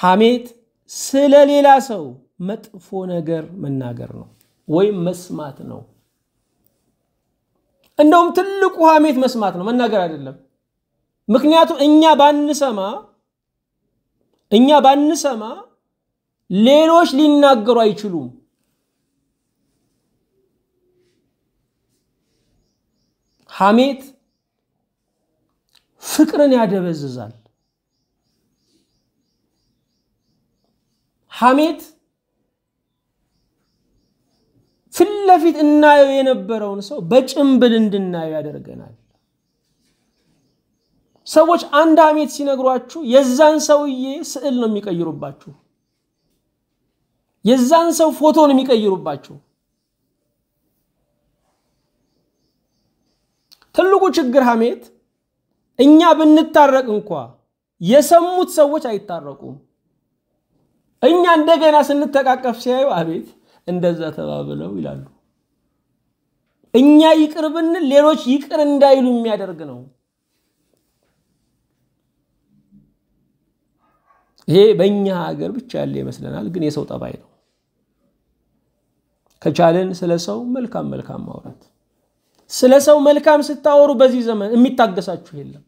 A: ሐሜት ስለሌላ ሰው መጥፎ ነገር መናገር ነው ወይም መስማት ነው። እንደውም ትልቁ ሐሜት መስማት ነው፣ መናገር አይደለም። ምክንያቱም እኛ ባንሰማ እኛ ባንሰማ ሌሎች ሊናገሩ አይችሉም። ሐሜት ፍቅርን ያደበዝዛል። ሐሜት ፊት ለፊት እናየው የነበረውን ሰው በጭምብል እንድናየው ያደርገናል። ሰዎች አንድ ሐሜት ሲነግሯችሁ የዛን ሰውዬ ስዕል ነው የሚቀይሩባችሁ። የዛን ሰው ፎቶ ነው የሚቀይሩባችሁ። ትልቁ ችግር ሐሜት እኛ ብንታረቅ እንኳ የሰሙት ሰዎች አይታረቁም። እኛ እንደገና ስንተቃቀፍ ሲያዩ አቤት እንደዛ ተባብለው ይላሉ። እኛ ይቅር ብንል ሌሎች ይቅር እንዳይሉ የሚያደርግ ነው። ይሄ በእኛ ሀገር ብቻ ያለ ይመስለናል፣ ግን የሰው ጠባይ ነው። ከቻለን ስለ ሰው መልካም መልካም ማውራት። ስለ ሰው መልካም ስታወሩ በዚህ ዘመን የሚታገሳችሁ የለም።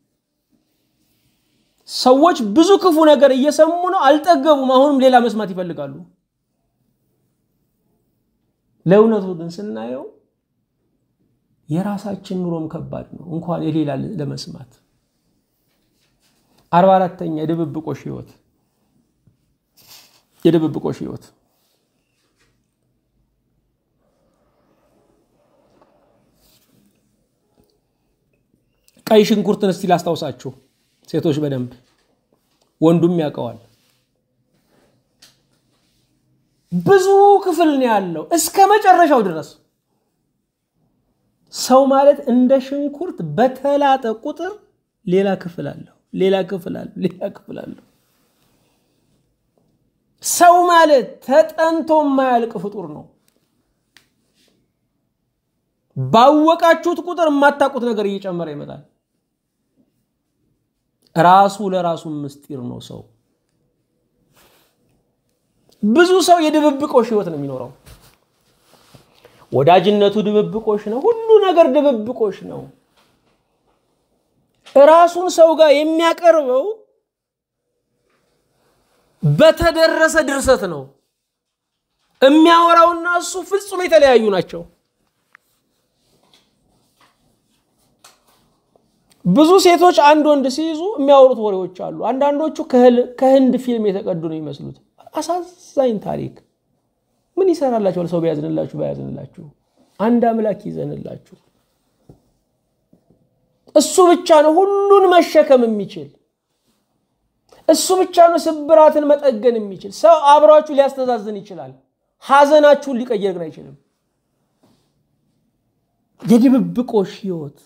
A: ሰዎች ብዙ ክፉ ነገር እየሰሙ ነው፣ አልጠገቡም። አሁንም ሌላ መስማት ይፈልጋሉ። ለእውነቱ ግን ስናየው የራሳችን ኑሮም ከባድ ነው፣ እንኳን የሌላ ለመስማት። አርባ አራተኛ የድብብቆሽ ህይወት የድብብቆሽ ህይወት ቀይ ሽንኩርትን እስቲ ላስታውሳችሁ። ሴቶች በደንብ ወንዱም ያውቀዋል። ብዙ ክፍል ነው ያለው እስከ መጨረሻው ድረስ። ሰው ማለት እንደ ሽንኩርት በተላጠ ቁጥር ሌላ ክፍል አለው፣ ሌላ ክፍል አለው፣ ሌላ ክፍል አለው። ሰው ማለት ተጠንቶ የማያልቅ ፍጡር ነው። ባወቃችሁት ቁጥር የማታውቁት ነገር እየጨመረ ይመጣል። ራሱ ለራሱ ምስጢር ነው ሰው። ብዙ ሰው የድብብቆሽ ህይወት ነው የሚኖረው። ወዳጅነቱ ድብብቆሽ ነው። ሁሉ ነገር ድብብቆሽ ነው። ራሱን ሰው ጋር የሚያቀርበው በተደረሰ ድርሰት ነው። የሚያወራውና እሱ ፍጹም የተለያዩ ናቸው። ብዙ ሴቶች አንድ ወንድ ሲይዙ የሚያወሩት ወሬዎች አሉ። አንዳንዶቹ ከህንድ ፊልም የተቀዱ ነው ይመስሉት። አሳዛኝ ታሪክ። ምን ይሰራላችኋል? ሰው ቢያዝንላችሁ ባያዝንላችሁ፣ አንድ አምላክ ይዘንላችሁ። እሱ ብቻ ነው ሁሉን መሸከም የሚችል። እሱ ብቻ ነው ስብራትን መጠገን የሚችል። ሰው አብሯችሁ ሊያስተዛዝን ይችላል፣ ሀዘናችሁን ሊቀየር ግን አይችልም። የድብብቆሽ ህይወት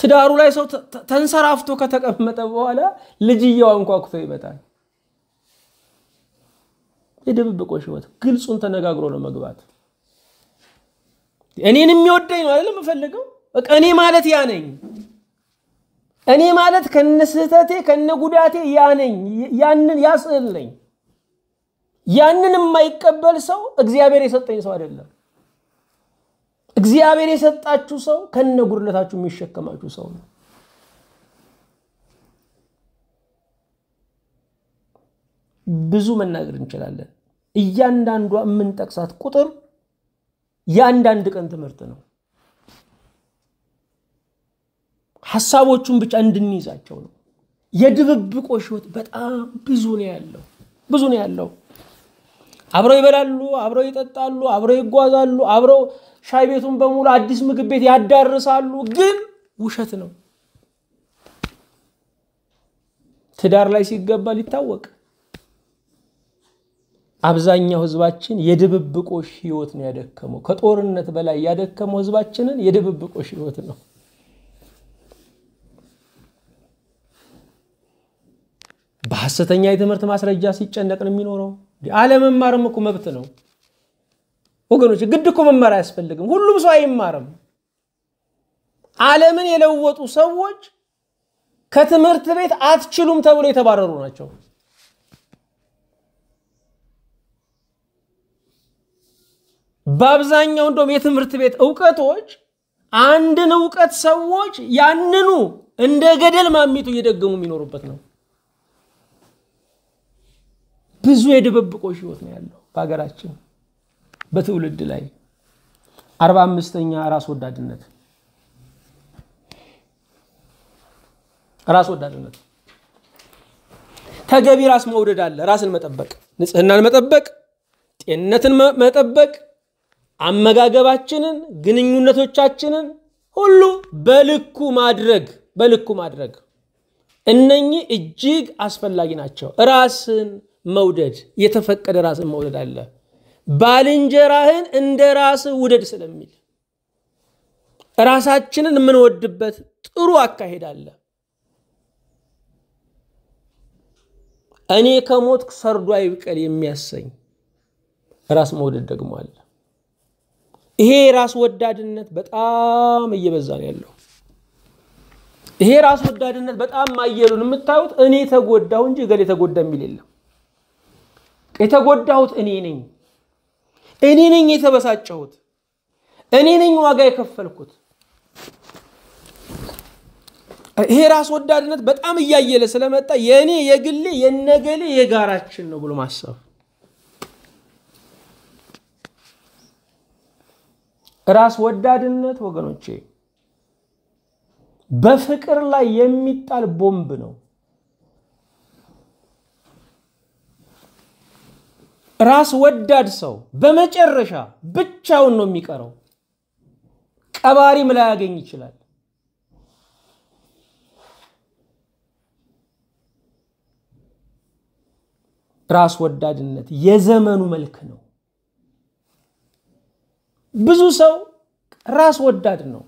A: ትዳሩ ላይ ሰው ተንሰራፍቶ ከተቀመጠ በኋላ ልጅ ክፎ ይመጣል። የድብብቆሽ ህይወት ግልጹን ተነጋግሮ ነው መግባት። እኔን የሚወደኝ ነው አይደለም የምፈልገው። እኔ ማለት ያ ነኝ። እኔ ማለት ከነ ስህተቴ ከነ ጉዳቴ ያ ነኝ። ያንን ያስልለኝ ያንን የማይቀበል ሰው እግዚአብሔር የሰጠኝ ሰው አይደለም። እግዚአብሔር የሰጣችሁ ሰው ከነ ጉድለታችሁ የሚሸከማችሁ ሰው ነው። ብዙ መናገር እንችላለን። እያንዳንዷ የምንጠቅሳት ቁጥር የአንዳንድ ቀን ትምህርት ነው። ሀሳቦቹን ብቻ እንድንይዛቸው ነው። የድብብቆሽ ሕይወት በጣም ብዙ ነው ያለው ብዙ ነው ያለው። አብረው ይበላሉ፣ አብረው ይጠጣሉ፣ አብረው ይጓዛሉ፣ አብረው ሻይ ቤቱን በሙሉ አዲስ ምግብ ቤት ያዳርሳሉ፣ ግን ውሸት ነው። ትዳር ላይ ሲገባ ሊታወቅ አብዛኛው ህዝባችን የድብብቆሽ ህይወት ነው ያደከመው። ከጦርነት በላይ ያደከመው ህዝባችንን የድብብቆሽ ህይወት ነው። በሐሰተኛ የትምህርት ማስረጃ ሲጨነቅ ነው የሚኖረው። አለመማርም እኮ መብት ነው። ወገኖች ግድ እኮ መማር አያስፈልግም። ሁሉም ሰው አይማርም። ዓለምን የለወጡ ሰዎች ከትምህርት ቤት አትችሉም ተብሎ የተባረሩ ናቸው። በአብዛኛው እንደውም የትምህርት ቤት እውቀቶች አንድን እውቀት ሰዎች ያንኑ እንደ ገደል ማሚቱ እየደገሙ የሚኖሩበት ነው። ብዙ የድብብቆሽ ህይወት ነው ያለው በሀገራችን። በትውልድ ላይ አርባ አምስተኛ ራስ ወዳድነት ራስ ወዳድነት ተገቢ ራስ መውደድ አለ። ራስን መጠበቅ፣ ንጽህናን መጠበቅ፣ ጤንነትን መጠበቅ፣ አመጋገባችንን፣ ግንኙነቶቻችንን ሁሉ በልኩ ማድረግ በልኩ ማድረግ እነኚህ እጅግ አስፈላጊ ናቸው። ራስን መውደድ የተፈቀደ ራስን መውደድ አለ። ባልንጀራህን እንደ ራስ ውደድ ስለሚል ራሳችንን የምንወድበት ጥሩ አካሄድ አለ። እኔ ከሞት ሰርዶ አይብቀል የሚያሰኝ ራስ መውደድ ደግሞ አለ። ይሄ ራስ ወዳድነት በጣም እየበዛ ነው ያለው። ይሄ ራስ ወዳድነት በጣም ማየሉን የምታዩት እኔ ተጎዳሁ እንጂ እገሌ ተጎዳ የሚል የለም። የተጎዳሁት እኔ ነኝ። እኔ ነኝ የተበሳጨሁት፣ እኔ ነኝ ዋጋ የከፈልኩት። ይሄ ራስ ወዳድነት በጣም እያየለ ስለመጣ የእኔ የግሌ የነገሌ የጋራችን ነው ብሎ ማሰብ ራስ ወዳድነት ወገኖቼ በፍቅር ላይ የሚጣል ቦምብ ነው። ራስ ወዳድ ሰው በመጨረሻ ብቻውን ነው የሚቀረው። ቀባሪም ላያገኝ ይችላል። ራስ ወዳድነት የዘመኑ መልክ ነው። ብዙ ሰው ራስ ወዳድ ነው።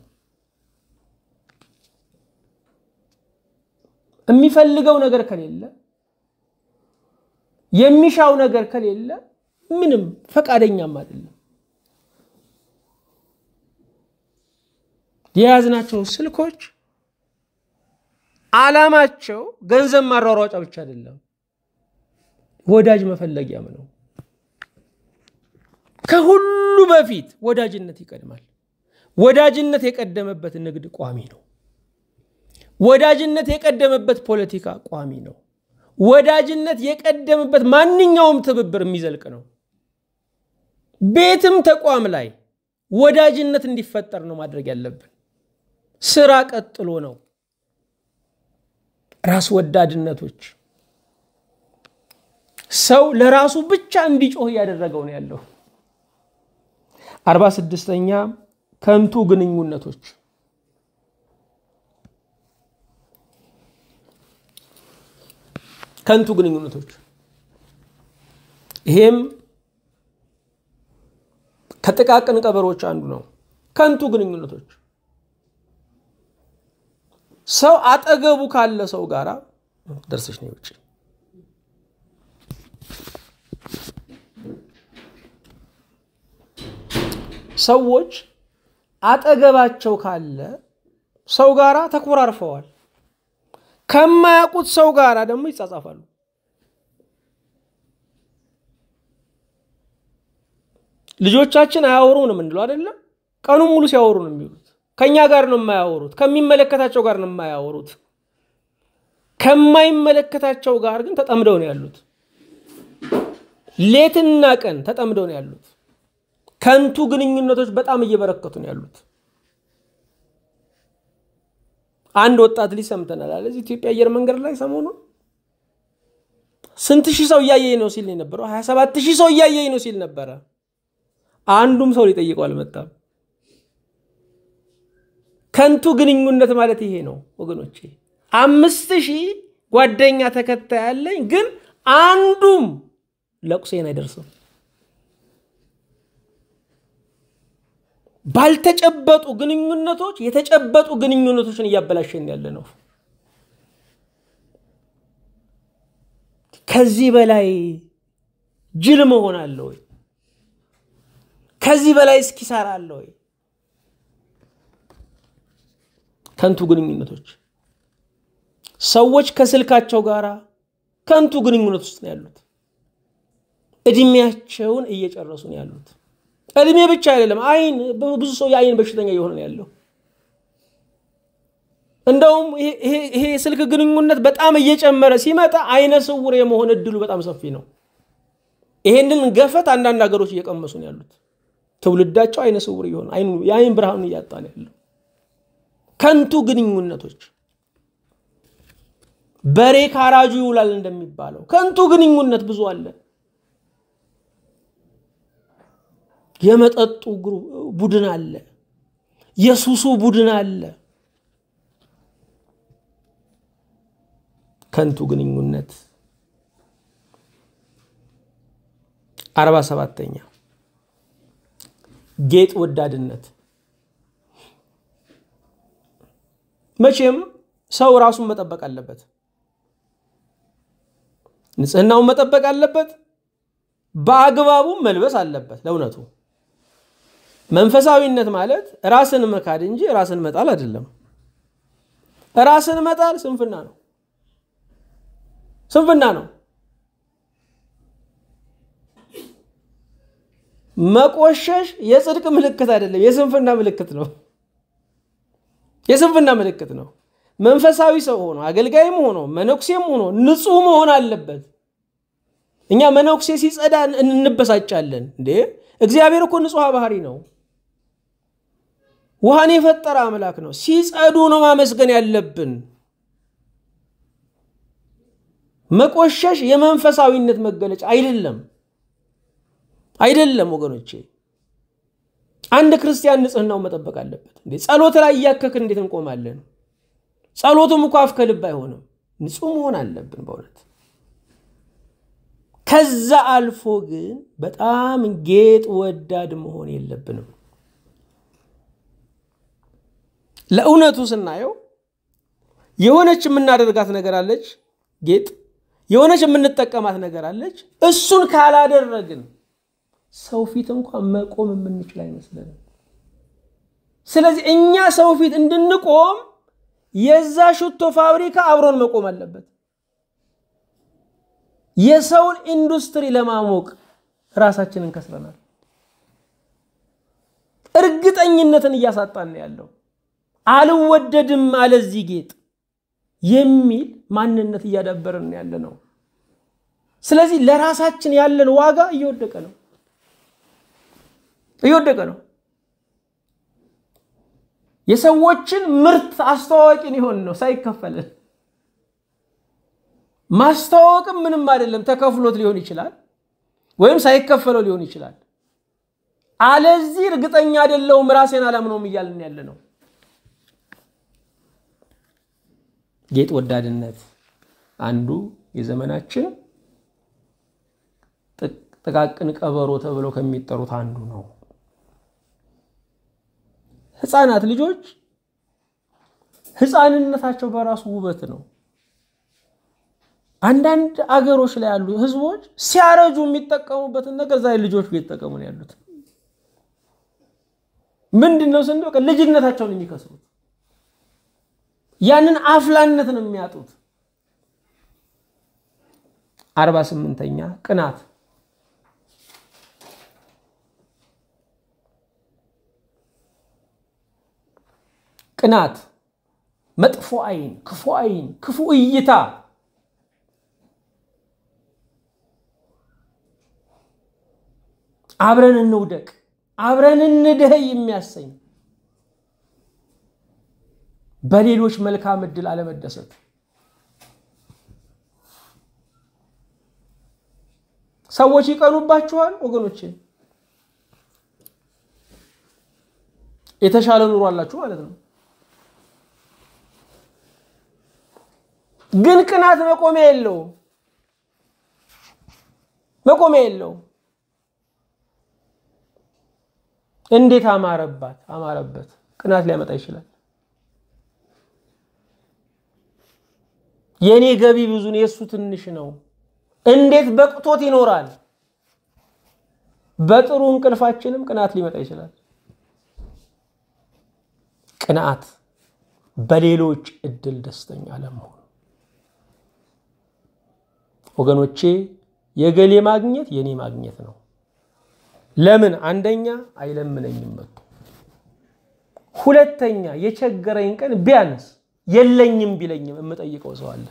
A: የሚፈልገው ነገር ከሌለ የሚሻው ነገር ከሌለ ምንም ፈቃደኛም አይደለም። የያዝናቸው ስልኮች አላማቸው ገንዘብ ማሯሯጫ ብቻ አይደለም፣ ወዳጅ መፈለጊያም ነው። ከሁሉ በፊት ወዳጅነት ይቀድማል። ወዳጅነት የቀደመበት ንግድ ቋሚ ነው። ወዳጅነት የቀደመበት ፖለቲካ ቋሚ ነው። ወዳጅነት የቀደመበት ማንኛውም ትብብር የሚዘልቅ ነው። ቤትም ተቋም ላይ ወዳጅነት እንዲፈጠር ነው ማድረግ ያለብን። ስራ ቀጥሎ ነው። ራስ ወዳድነቶች ሰው ለራሱ ብቻ እንዲጮህ እያደረገው ነው ያለው። አርባ ስድስተኛ ከንቱ ግንኙነቶች ከንቱ ግንኙነቶች። ይሄም ከጥቃቅን ቀበሮች አንዱ ነው። ከንቱ ግንኙነቶች ሰው አጠገቡ ካለ ሰው ጋራ ደርሰሽ ነው ውጭ ሰዎች አጠገባቸው ካለ ሰው ጋራ ተኮራርፈዋል። ከማያውቁት ሰው ጋር ደግሞ ይጻጻፋሉ። ልጆቻችን አያወሩ ነው የምንለው አይደለም። ቀኑን ሙሉ ሲያወሩ ነው የሚውሉት። ከእኛ ጋር ነው የማያወሩት። ከሚመለከታቸው ጋር ነው የማያወሩት። ከማይመለከታቸው ጋር ግን ተጠምደው ነው ያሉት። ሌትና ቀን ተጠምደው ነው ያሉት። ከንቱ ግንኙነቶች በጣም እየበረከቱ ነው ያሉት። አንድ ወጣት ልጅ ሰምተናል አለ ኢትዮጵያ አየር መንገድ ላይ ሰሞኑ ስንት ሺህ ሰው እያየኝ ነው ሲል የነበረው ሀያ ሰባት ሺህ ሰው እያየኝ ነው ሲል ነበረ። አንዱም ሰው ሊጠይቀው አልመጣም። ከንቱ ግንኙነት ማለት ይሄ ነው ወገኖቼ። አምስት ሺህ ጓደኛ ተከታይ ያለኝ ግን አንዱም ለቁሴን አይደርስም። ባልተጨበጡ ግንኙነቶች የተጨበጡ ግንኙነቶችን እያበላሸን ያለ ነው። ከዚህ በላይ ጅል መሆን አለ ወይ? ከዚህ በላይ እስኪሰራ አለ ወይ? ከንቱ ግንኙነቶች ሰዎች ከስልካቸው ጋር ከንቱ ግንኙነት ውስጥ ነው ያሉት። እድሜያቸውን እየጨረሱ ነው ያሉት። እድሜ ብቻ አይደለም አይን ብዙ ሰው የአይን በሽተኛ እየሆነ ነው ያለው። እንደውም ይሄ ስልክ ግንኙነት በጣም እየጨመረ ሲመጣ አይነ ስውር የመሆን እድሉ በጣም ሰፊ ነው። ይሄንን ገፈት አንዳንድ ሀገሮች እየቀመሱ ነው ያሉት። ትውልዳቸው አይነ ስውር እየሆነ የአይን ብርሃኑን እያጣ ነው ያለው። ከንቱ ግንኙነቶች በሬ ካራጁ ይውላል እንደሚባለው ከንቱ ግንኙነት ብዙ አለ። የመጠጡ ቡድን አለ፣ የሱሱ ቡድን አለ። ከንቱ ግንኙነት አርባ ሰባተኛ ጌጥ ወዳድነት። መቼም ሰው ራሱን መጠበቅ አለበት፣ ንጽህናውን መጠበቅ አለበት፣ በአግባቡ መልበስ አለበት። ለእውነቱ መንፈሳዊነት ማለት ራስን መካድ እንጂ ራስን መጣል አይደለም። ራስን መጣል ስንፍና ነው፣ ስንፍና ነው። መቆሸሽ የጽድቅ ምልክት አይደለም፣ የስንፍና ምልክት ነው። የስንፍና ምልክት ነው። መንፈሳዊ ሰው ሆኖ አገልጋይም ሆኖ መነኩሴም ሆኖ ንጹህ መሆን አለበት። እኛ መነኩሴ ሲጸዳ እንበሳጫለን እንዴ! እግዚአብሔር እኮ ንጹሐ ባህሪ ነው። ውሃን የፈጠረ አምላክ ነው። ሲጸዱ ነው ማመስገን ያለብን። መቆሸሽ የመንፈሳዊነት መገለጫ አይደለም፣ አይደለም ወገኖቼ። አንድ ክርስቲያን ንጽህናው መጠበቅ አለበት። እንዴ ጸሎት ላይ እያከክን እንዴት እንቆማለን? ጸሎቱም እኮ አፍ ከልብ አይሆንም። ንጹህ መሆን አለብን በእውነት ከዛ አልፎ ግን በጣም ጌጥ ወዳድ መሆን የለብንም። ለእውነቱ ስናየው የሆነች የምናደርጋት ነገር አለች ጌጥ፣ የሆነች የምንጠቀማት ነገር አለች። እሱን ካላደረግን ሰው ፊት እንኳን መቆም የምንችል አይመስለንም። ስለዚህ እኛ ሰው ፊት እንድንቆም የዛ ሽቶ ፋብሪካ አብሮን መቆም አለበት። የሰውን ኢንዱስትሪ ለማሞቅ ራሳችንን ከስረናል። እርግጠኝነትን እያሳጣን ያለው አልወደድም አለዚህ ጌጥ የሚል ማንነት እያዳበረን ያለ ነው። ስለዚህ ለራሳችን ያለን ዋጋ እየወደቀ ነው እየወደቀ ነው። የሰዎችን ምርት አስተዋዋቂን ይሆን ነው ሳይከፈልን። ማስተዋወቅም ምንም አይደለም፣ ተከፍሎት ሊሆን ይችላል ወይም ሳይከፈለው ሊሆን ይችላል። አለዚህ እርግጠኛ አይደለውም ራሴን አላምነውም እያልን ያለ ነው። ጌጥ ወዳድነት አንዱ የዘመናችን ጥቃቅን ቀበሮ ተብለው ከሚጠሩት አንዱ ነው። ህፃናት ልጆች ህፃንነታቸው በራሱ ውበት ነው። አንዳንድ አገሮች ላይ ያሉ ህዝቦች ሲያረጁ የሚጠቀሙበትን ነገር ዛሬ ልጆቹ እየተጠቀሙ ነው ያሉት። ምንድን ነው ስንል ልጅነታቸውን የሚከስሩት ያንን አፍላነት ነው የሚያጡት። አርባ ስምንተኛ ቅናት ቅናት መጥፎ አይን፣ ክፉ አይን፣ ክፉ እይታ አብረን እንውደቅ፣ አብረን እንደህ የሚያሰኝ በሌሎች መልካም እድል አለመደሰት ሰዎች ይቀኑባችኋል ወገኖቼ የተሻለ ኑሮ አላችሁ ማለት ነው ግን ቅናት መቆሚያ የለው መቆሚያ የለው እንዴት አማረባት አማረበት ቅናት ሊያመጣ ይችላል የኔ ገቢ ብዙ ነው፣ የእሱ ትንሽ ነው። እንዴት በቅቶት ይኖራል? በጥሩ እንቅልፋችንም ቅናት ሊመጣ ይችላል። ቅናት በሌሎች እድል ደስተኛ ለመሆን ወገኖቼ፣ የገሌ ማግኘት የኔ ማግኘት ነው። ለምን? አንደኛ አይለምነኝም መጥቶ፣ ሁለተኛ የቸገረኝ ቀን ቢያንስ የለኝም ቢለኝም የምጠይቀው ሰው አለ።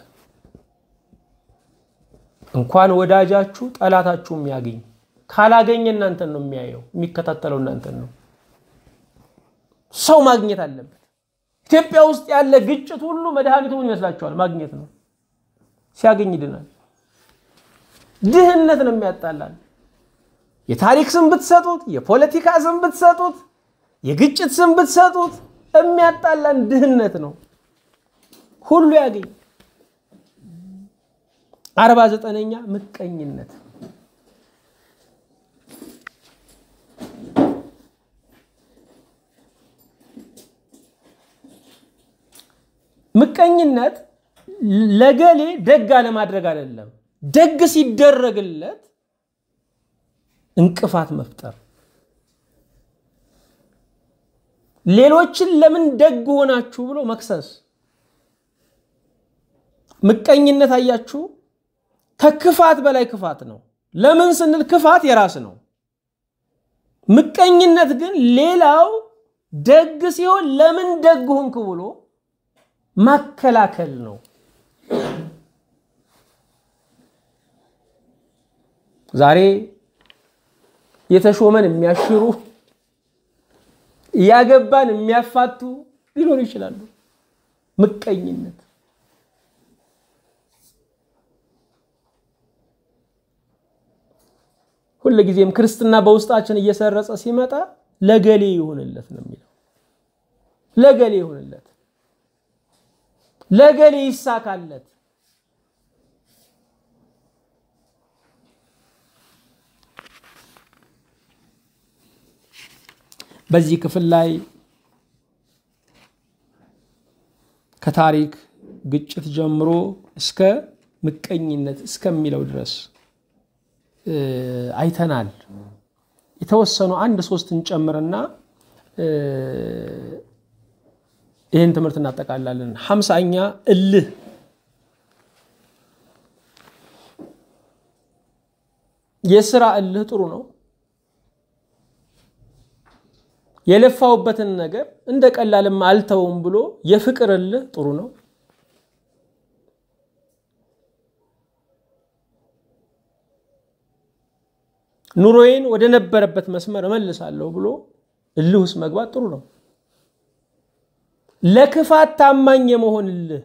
A: እንኳን ወዳጃችሁ ጠላታችሁ የሚያገኝ ካላገኘ እናንተን ነው የሚያየው፣ የሚከታተለው እናንተን ነው። ሰው ማግኘት አለበት። ኢትዮጵያ ውስጥ ያለ ግጭት ሁሉ መድኃኒቱ ምን ይመስላችኋል? ማግኘት ነው። ሲያገኝ ይድናል። ድህነት ነው የሚያጣላል። የታሪክ ስም ብትሰጡት፣ የፖለቲካ ስም ብትሰጡት፣ የግጭት ስም ብትሰጡት የሚያጣላን ድህነት ነው። ሁሉ ያገኝ። አርባ ዘጠነኛ ምቀኝነት ምቀኝነት ለገሌ ደግ አለማድረግ አይደለም፣ ደግ ሲደረግለት እንቅፋት መፍጠር ሌሎችን ለምን ደግ ሆናችሁ ብሎ መክሰስ ምቀኝነት አያችሁ ከክፋት በላይ ክፋት ነው። ለምን ስንል ክፋት የራስ ነው። ምቀኝነት ግን ሌላው ደግ ሲሆን ለምን ደግ ሆንክ ብሎ ማከላከል ነው። ዛሬ የተሾመን የሚያሽሩ ያገባን የሚያፋቱ ሊኖሩ ይችላሉ። ምቀኝነት ጊዜም ክርስትና በውስጣችን እየሰረጸ ሲመጣ ለገሌ ይሁንለት ነው የሚለው። ለገሌ ይሁንለት፣ ለገሌ ይሳካለት። በዚህ ክፍል ላይ ከታሪክ ግጭት ጀምሮ እስከ ምቀኝነት እስከሚለው ድረስ አይተናል። የተወሰኑ አንድ ሶስትን ጨምርና ይህን ትምህርት እናጠቃላለን። ሀምሳኛ እልህ የስራ እልህ ጥሩ ነው። የለፋውበትን ነገር እንደ ቀላልም አልተውም ብሎ የፍቅር እልህ ጥሩ ነው። ኑሮዬን ወደ ነበረበት መስመር እመልሳለሁ ብሎ እልህ ውስጥ መግባት ጥሩ ነው። ለክፋት ታማኝ የመሆን እልህ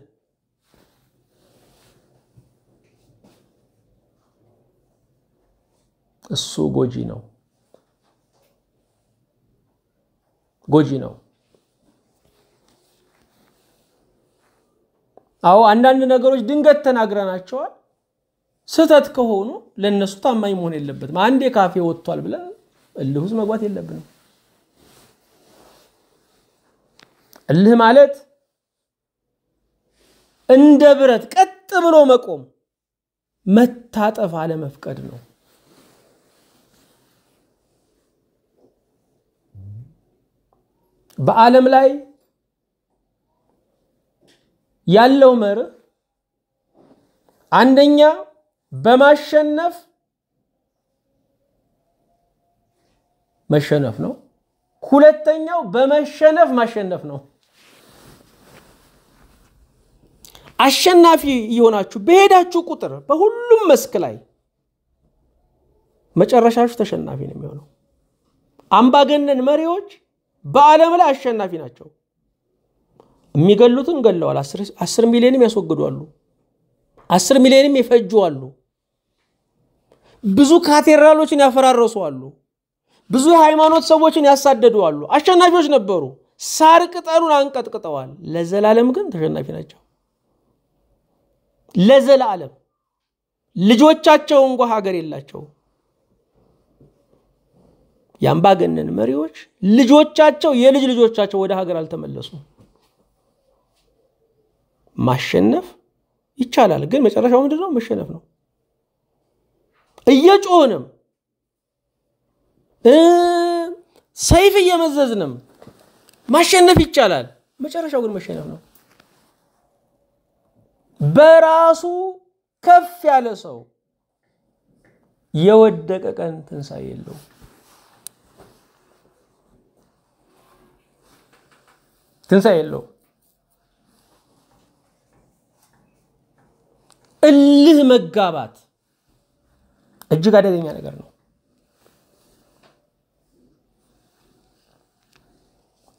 A: እሱ ጎጂ ነው ጎጂ ነው። አዎ አንዳንድ ነገሮች ድንገት ተናግረናቸዋል። ስህተት ከሆኑ ለእነሱ ታማኝ መሆን የለበትም። አንዴ ካፌ ወጥቷል ብለ እልህ ውስጥ መግባት የለብንም። እልህ ማለት እንደ ብረት ቀጥ ብሎ መቆም መታጠፍ አለመፍቀድ ነው። በዓለም ላይ ያለው መርህ አንደኛ በማሸነፍ መሸነፍ ነው። ሁለተኛው በመሸነፍ ማሸነፍ ነው። አሸናፊ የሆናችሁ በሄዳችሁ ቁጥር በሁሉም መስክ ላይ መጨረሻችሁ ተሸናፊ ነው የሚሆነው። አምባገነን መሪዎች በዓለም ላይ አሸናፊ ናቸው። የሚገሉትን ገለዋል። አስር ሚሊዮንም ያስወግዷሉ። አስር ሚሊዮንም ይፈጁዋሉ። ብዙ ካቴድራሎችን ያፈራረሱ አሉ። ብዙ የሃይማኖት ሰዎችን ያሳደዱ አሉ። አሸናፊዎች ነበሩ። ሳር ቅጠሉን አንቀጥቅጠዋል። ለዘላለም ግን ተሸናፊ ናቸው። ለዘላለም ልጆቻቸው እንኳ ሀገር የላቸው የአምባገነን መሪዎች ልጆቻቸው የልጅ ልጆቻቸው ወደ ሀገር አልተመለሱም። ማሸነፍ ይቻላል፣ ግን መጨረሻው ምንድነው ነው? መሸነፍ ነው። እየጮህንም ሰይፍ እየመዘዝንም ማሸነፍ ይቻላል። መጨረሻው ግን መሸነፍ ነው። በራሱ ከፍ ያለ ሰው የወደቀ ቀን ትንሣኤ የለው ትንሣኤ የለው። እልህ መጋባት እጅግ አደገኛ ነገር ነው።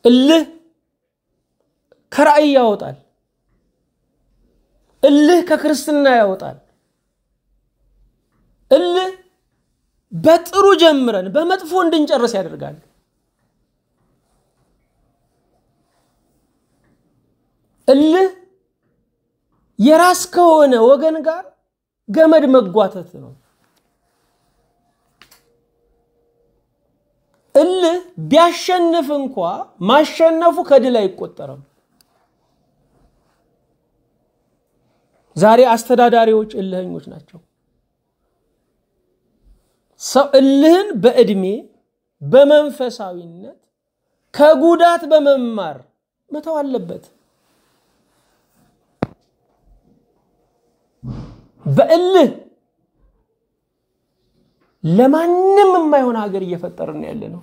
A: እልህ ከራእይ ያወጣል። እልህ ከክርስትና ያወጣል። እልህ በጥሩ ጀምረን በመጥፎ እንድንጨርስ ያደርጋል። እልህ የራስ ከሆነ ወገን ጋር ገመድ መጓተት ነው። እልህ ቢያሸንፍ እንኳ ማሸነፉ ከድል አይቆጠርም። ዛሬ አስተዳዳሪዎች እልህኞች ናቸው። ሰው እልህን በእድሜ በመንፈሳዊነት ከጉዳት በመማር መተው አለበት። በእልህ ለማንም የማይሆን ሀገር እየፈጠርን ያለ ነው።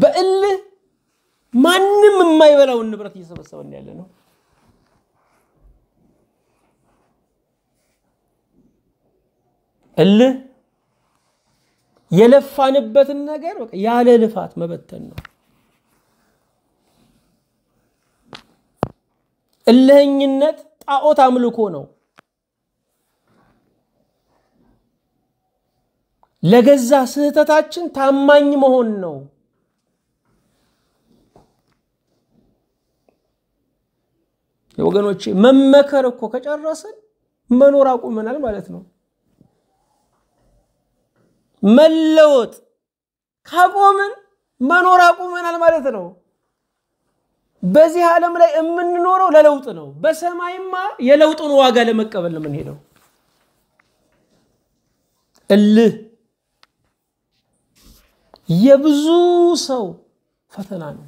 A: በእልህ ማንም የማይበላውን ንብረት እየሰበሰበን ያለ ነው። እልህ የለፋንበትን ነገር ያለ ልፋት መበተን ነው። እልህኝነት ጣዖት አምልኮ ነው። ለገዛ ስህተታችን ታማኝ መሆን ነው። ወገኖች መመከር እኮ ከጨረስን መኖር አቁመናል ማለት ነው። መለወጥ ካቆምን መኖር አቁመናል ማለት ነው። በዚህ ዓለም ላይ የምንኖረው ለለውጥ ነው። በሰማይማ የለውጡን ዋጋ ለመቀበል ነው የምንሄደው። እልህ የብዙ ሰው ፈተና ነው።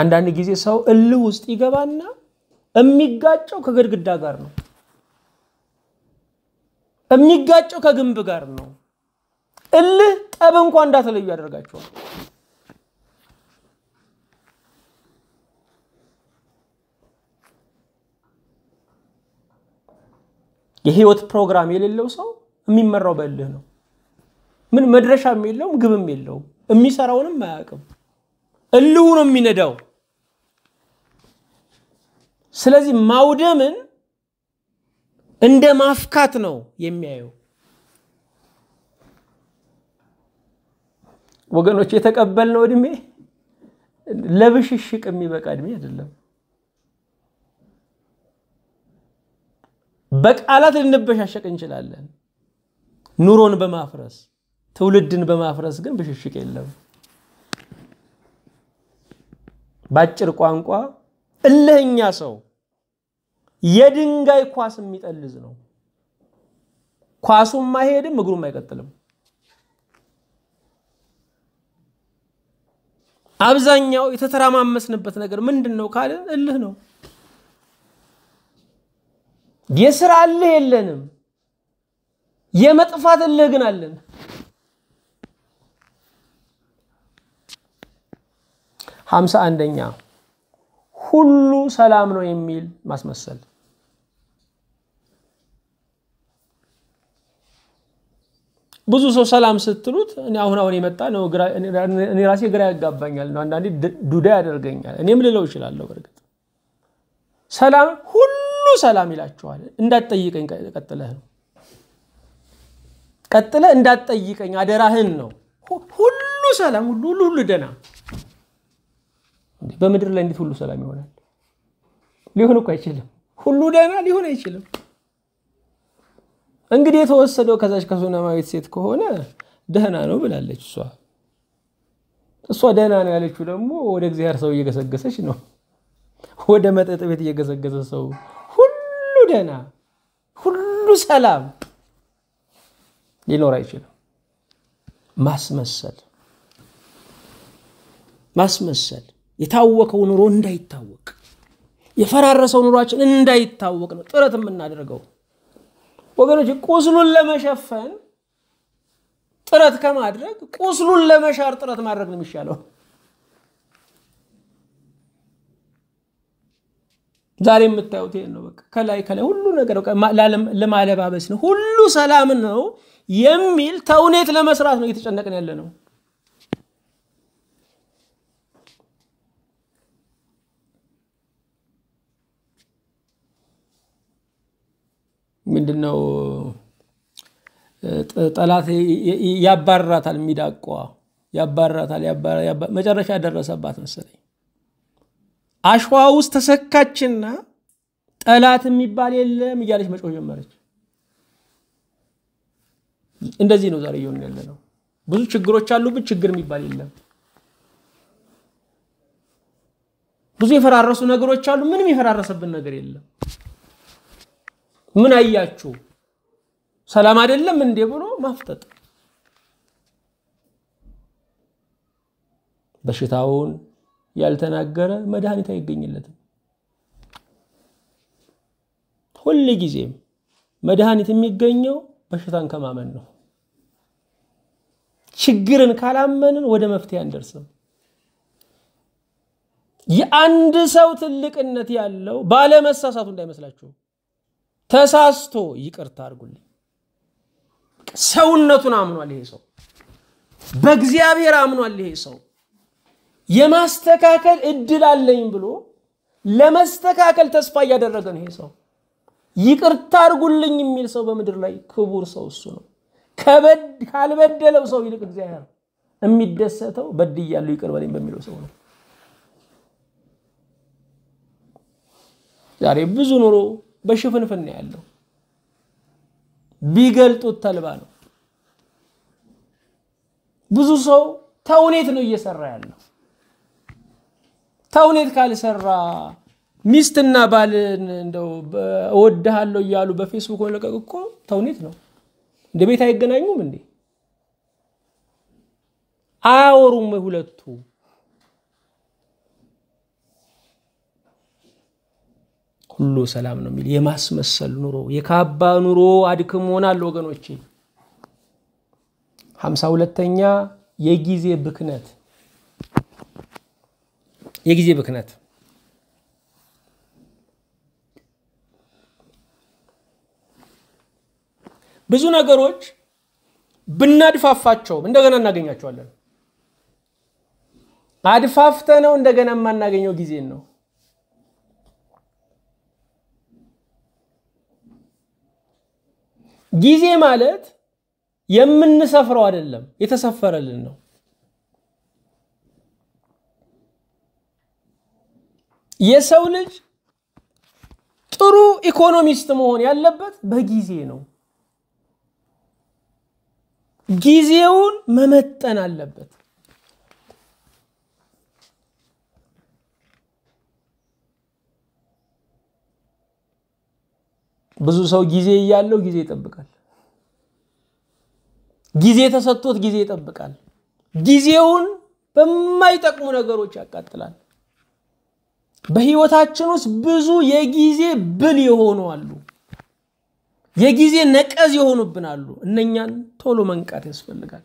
A: አንዳንድ ጊዜ ሰው እልህ ውስጥ ይገባና የሚጋጨው ከግድግዳ ጋር ነው። የሚጋጨው ከግንብ ጋር ነው። እልህ ጠብ እንኳን እንዳትለዩ ያደርጋቸዋል። የህይወት ፕሮግራም የሌለው ሰው የሚመራው በእልህ ነው። ምን መድረሻም የለውም፣ ግብም የለውም፣ የሚሰራውንም አያውቅም። እልሁ ነው የሚነዳው። ስለዚህ ማውደምን እንደ ማፍካት ነው የሚያየው። ወገኖች የተቀበልነው እድሜ ለብሽሽቅ የሚበቃ እድሜ አይደለም። በቃላት ልንበሻሸቅ እንችላለን። ኑሮን በማፍረስ ትውልድን በማፍረስ ግን ብሽሽቅ የለም። በአጭር ቋንቋ እልህኛ ሰው የድንጋይ ኳስ የሚጠልዝ ነው። ኳሱም አይሄድም፣ እግሩም አይቀጥልም። አብዛኛው የተተራማመስንበት ነገር ምንድን ነው ካለ እልህ ነው። የስራ እልህ የለንም። የመጥፋት እልህ ግን አለን። ሀምሳ አንደኛ ሁሉ ሰላም ነው የሚል ማስመሰል። ብዙ ሰው ሰላም ስትሉት እኔ አሁን አሁን የመጣ ነው። እኔ ራሴ ግራ ያጋባኛል ነው አንዳንዴ ዱዳ ያደርገኛል። እኔም ልለው እችላለሁ። በእርግጥ ሰላም ሁሉ ሰላም ይላችኋል እንዳትጠይቀኝ ቀጥለህ ነው ቀጥለ እንዳትጠይቀኝ አደራህን ነው ሁሉ ሰላም ሁሉ ሁሉ ሁሉ ደና በምድር ላይ እንዴት ሁሉ ሰላም ይሆናል ሊሆን እኮ አይችልም ሁሉ ደና ሊሆን አይችልም እንግዲህ የተወሰደው ከዛች ከሱነማዊት ሴት ከሆነ ደህና ነው ብላለች እሷ እሷ ደህና ነው ያለችው ደግሞ ወደ እግዚአብሔር ሰው እየገሰገሰች ነው ወደ መጠጥ ቤት እየገሰገሰ ሰው ደህና፣ ሁሉ ሰላም ሊኖር አይችልም። ማስመሰል ማስመሰል የታወቀው ኑሮ እንዳይታወቅ የፈራረሰው ኑሯችን እንዳይታወቅ ነው ጥረት የምናደርገው። ወገኖች ቁስሉን ለመሸፈን ጥረት ከማድረግ ቁስሉን ለመሻር ጥረት ማድረግ ነው የሚሻለው። ዛሬ የምታዩት ይሄን ነው። በቃ ከላይ ከላይ ሁሉ ነገር ለማለባበስ ነው፣ ሁሉ ሰላም ነው የሚል ተውኔት ለመስራት ነው እየተጨነቅን ያለ ነው። ምንድነው ጠላት ያባራታል፣ ሚዳቋ ያባራታል። መጨረሻ ያደረሰባት መሰለኝ። አሸዋ ውስጥ ተሰካችና ጠላት የሚባል የለም እያለች መጮህ ጀመረች። እንደዚህ ነው ዛሬ እየሆን ያለ ነው። ብዙ ችግሮች አሉብን። ችግር የሚባል የለም። ብዙ የፈራረሱ ነገሮች አሉ። ምንም የፈራረሰብን ነገር የለም። ምን አያችሁ ሰላም አይደለም እንዴ ብሎ ማፍጠጥ በሽታውን ያልተናገረ መድኃኒት አይገኝለትም። ሁል ጊዜም መድኃኒት የሚገኘው በሽታን ከማመን ነው። ችግርን ካላመንን ወደ መፍትሄ አንደርስም። የአንድ ሰው ትልቅነት ያለው ባለመሳሳቱ እንዳይመስላችሁ። ተሳስቶ ይቅርታ አድርጉልኝ። ሰውነቱን አምኗል ይሄ ሰው፣ በእግዚአብሔር አምኗል ይሄ ሰው። የማስተካከል እድል አለኝ ብሎ ለመስተካከል ተስፋ እያደረገ ነው። ይሄ ሰው ይቅርታ አድርጉልኝ የሚል ሰው በምድር ላይ ክቡር ሰው እሱ ነው። ካልበደለው ሰው ይልቅ እግዚአብሔር የሚደሰተው በድያለሁ ይቅር በለኝ በሚለው ሰው ነው። ዛሬ ብዙ ኑሮ በሽፍንፍን ያለው ቢገልጡት ተልባ ነው። ብዙ ሰው ተውኔት ነው እየሰራ ያለው። ተውኔት ካልሰራ ሚስትና ባልን እንደው እወድሃለሁ እያሉ በፌስቡክ መለቀቅ እኮ ተውኔት ነው። እንደ ቤት አይገናኙም እንዴ? አያወሩም ወይ ሁለቱ? ሁሉ ሰላም ነው የሚል የማስመሰል ኑሮ የካባ ኑሮ ሆናል ወገኖቼ። ሀምሳ ሁለተኛ የጊዜ ብክነት የጊዜ ብክነት ብዙ ነገሮች ብናድፋፋቸውም እንደገና እናገኛቸዋለን። አድፋፍተ ነው እንደገና የማናገኘው ጊዜን ነው። ጊዜ ማለት የምንሰፍረው አይደለም፣ የተሰፈረልን ነው። የሰው ልጅ ጥሩ ኢኮኖሚስት መሆን ያለበት በጊዜ ነው። ጊዜውን መመጠን አለበት። ብዙ ሰው ጊዜ እያለው ጊዜ ይጠብቃል። ጊዜ ተሰጥቶት ጊዜ ይጠብቃል። ጊዜውን በማይጠቅሙ ነገሮች ያቃጥላል። በህይወታችን ውስጥ ብዙ የጊዜ ብል የሆኑ አሉ። የጊዜ ነቀዝ የሆኑብን አሉ። እነኛን ቶሎ መንቃት ያስፈልጋል።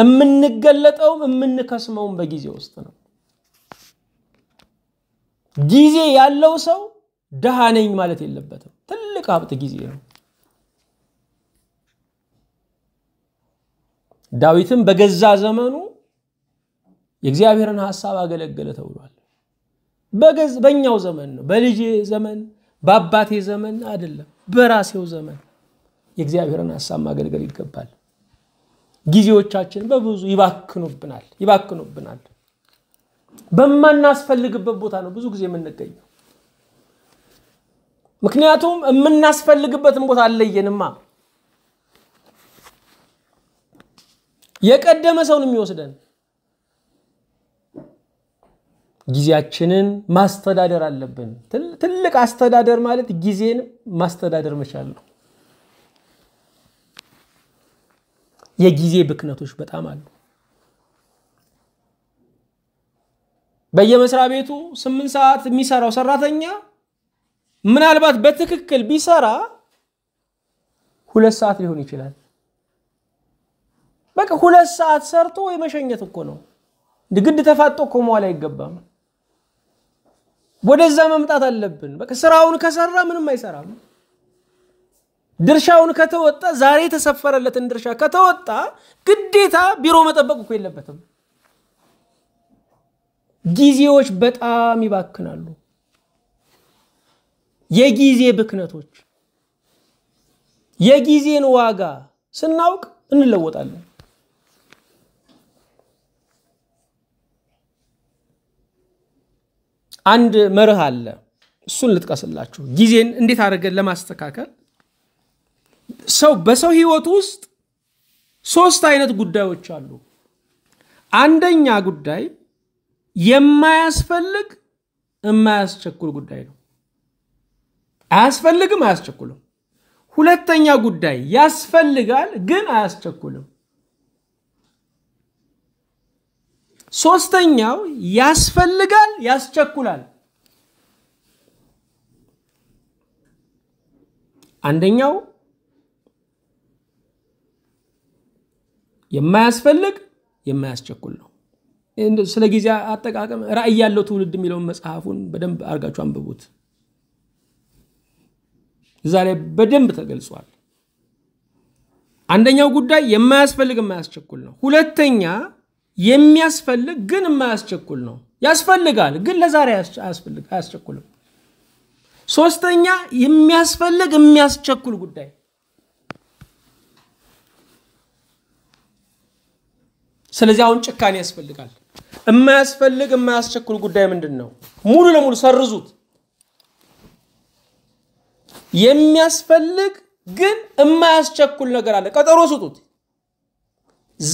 A: የምንገለጠውም የምንከስመውም በጊዜ ውስጥ ነው። ጊዜ ያለው ሰው ደሃነኝ ነኝ ማለት የለበትም። ትልቅ ሀብት ጊዜ ነው። ዳዊትም በገዛ ዘመኑ የእግዚአብሔርን ሐሳብ አገለገለ ተብሏል። በገዝ በእኛው ዘመን ነው፣ በልጄ ዘመን፣ በአባቴ ዘመን አይደለም፣ በራሴው ዘመን የእግዚአብሔርን ሐሳብ ማገልገል ይገባል። ጊዜዎቻችን በብዙ ይባክኑብናል ይባክኑብናል። በማናስፈልግበት ቦታ ነው ብዙ ጊዜ የምንገኘው። ምክንያቱም የምናስፈልግበትን ቦታ አለየንማ። የቀደመ ሰውን የሚወስደን ጊዜያችንን ማስተዳደር አለብን። ትልቅ አስተዳደር ማለት ጊዜን ማስተዳደር መቻል ነው። የጊዜ ብክነቶች በጣም አሉ። በየመስሪያ ቤቱ ስምንት ሰዓት የሚሰራው ሰራተኛ ምናልባት በትክክል ቢሰራ ሁለት ሰዓት ሊሆን ይችላል። በቃ ሁለት ሰዓት ሰርቶ የመሸኘት እኮ ነው። ግድ ተፋጦ እኮ መዋል አይገባም። ወደዛ መምጣት አለብን። በቃ ስራውን ከሰራ ምንም አይሰራም። ድርሻውን ከተወጣ ዛሬ የተሰፈረለትን ድርሻ ከተወጣ ግዴታ ቢሮ መጠበቅ እኮ የለበትም። ጊዜዎች በጣም ይባክናሉ። የጊዜ ብክነቶች፣ የጊዜን ዋጋ ስናውቅ እንለወጣለን። አንድ መርህ አለ። እሱን ልጥቀስላችሁ። ጊዜን እንዴት አድርገን ለማስተካከል ሰው በሰው ህይወት ውስጥ ሶስት አይነት ጉዳዮች አሉ። አንደኛ ጉዳይ የማያስፈልግ የማያስቸኩል ጉዳይ ነው። አያስፈልግም፣ አያስቸኩልም። ሁለተኛ ጉዳይ ያስፈልጋል፣ ግን አያስቸኩልም። ሶስተኛው ያስፈልጋል፣ ያስቸኩላል። አንደኛው የማያስፈልግ የማያስቸኩል ነው። ስለ ጊዜ አጠቃቀም ራእይ ያለው ትውልድ የሚለውን መጽሐፉን በደንብ አድርጋችሁ አንብቡት። እዛ ላይ በደንብ ተገልጿል። አንደኛው ጉዳይ የማያስፈልግ የማያስቸኩል ነው። ሁለተኛ የሚያስፈልግ ግን የማያስቸኩል ነው። ያስፈልጋል ግን ለዛሬ አያስቸኩልም። ሶስተኛ የሚያስፈልግ የሚያስቸኩል ጉዳይ ስለዚህ አሁን ጭካኔ ያስፈልጋል። የማያስፈልግ የማያስቸኩል ጉዳይ ምንድን ነው? ሙሉ ለሙሉ ሰርዙት። የሚያስፈልግ ግን የማያስቸኩል ነገር አለ። ቀጠሮ ስጡት።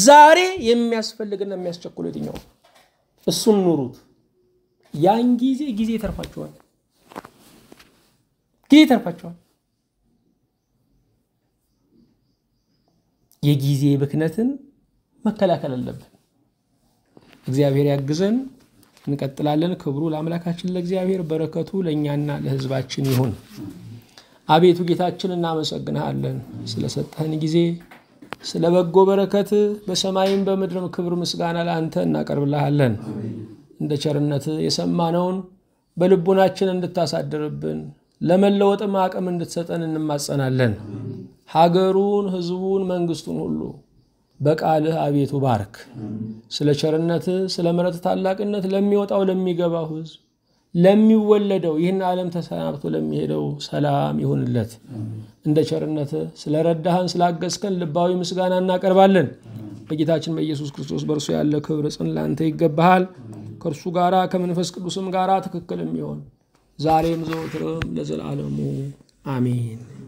A: ዛሬ የሚያስፈልግና የሚያስቸኩል የትኛው? እሱን ኑሩት። ያን ጊዜ ጊዜ ይተርፋቸዋል ጊዜ ይተርፋቸዋል የጊዜ ብክነትን መከላከል አለብን። እግዚአብሔር ያግዘን። እንቀጥላለን። ክብሩ ለአምላካችን ለእግዚአብሔር፣ በረከቱ ለእኛና ለህዝባችን ይሁን። አቤቱ ጌታችን እናመሰግንሃለን ስለሰጠህን ጊዜ ስለ በጎ በረከት በሰማይም በምድርም ክብር ምስጋና ለአንተ እናቀርብልሃለን። እንደ ቸርነት የሰማነውን በልቡናችን እንድታሳድርብን ለመለወጥም አቅም እንድትሰጠን እንማጸናለን። ሀገሩን፣ ህዝቡን፣ መንግስቱን ሁሉ በቃልህ አቤቱ ባርክ። ስለ ቸርነት ስለ ምረት ታላቅነት ለሚወጣው ለሚገባው ህዝብ ለሚወለደው ይህን ዓለም ተሰናብቶ ለሚሄደው ሰላም ይሁንለት። እንደ ቸርነት ስለረዳህን ስላገዝከን ልባዊ ምስጋና እናቀርባለን። በጌታችን በኢየሱስ ክርስቶስ በእርሱ ያለ ክብር ጽን ላንተ ይገባሃል። ከእርሱ ጋራ ከመንፈስ ቅዱስም ጋራ ትክክል የሚሆን ዛሬም ዘወትርም ለዘላለሙ አሚን።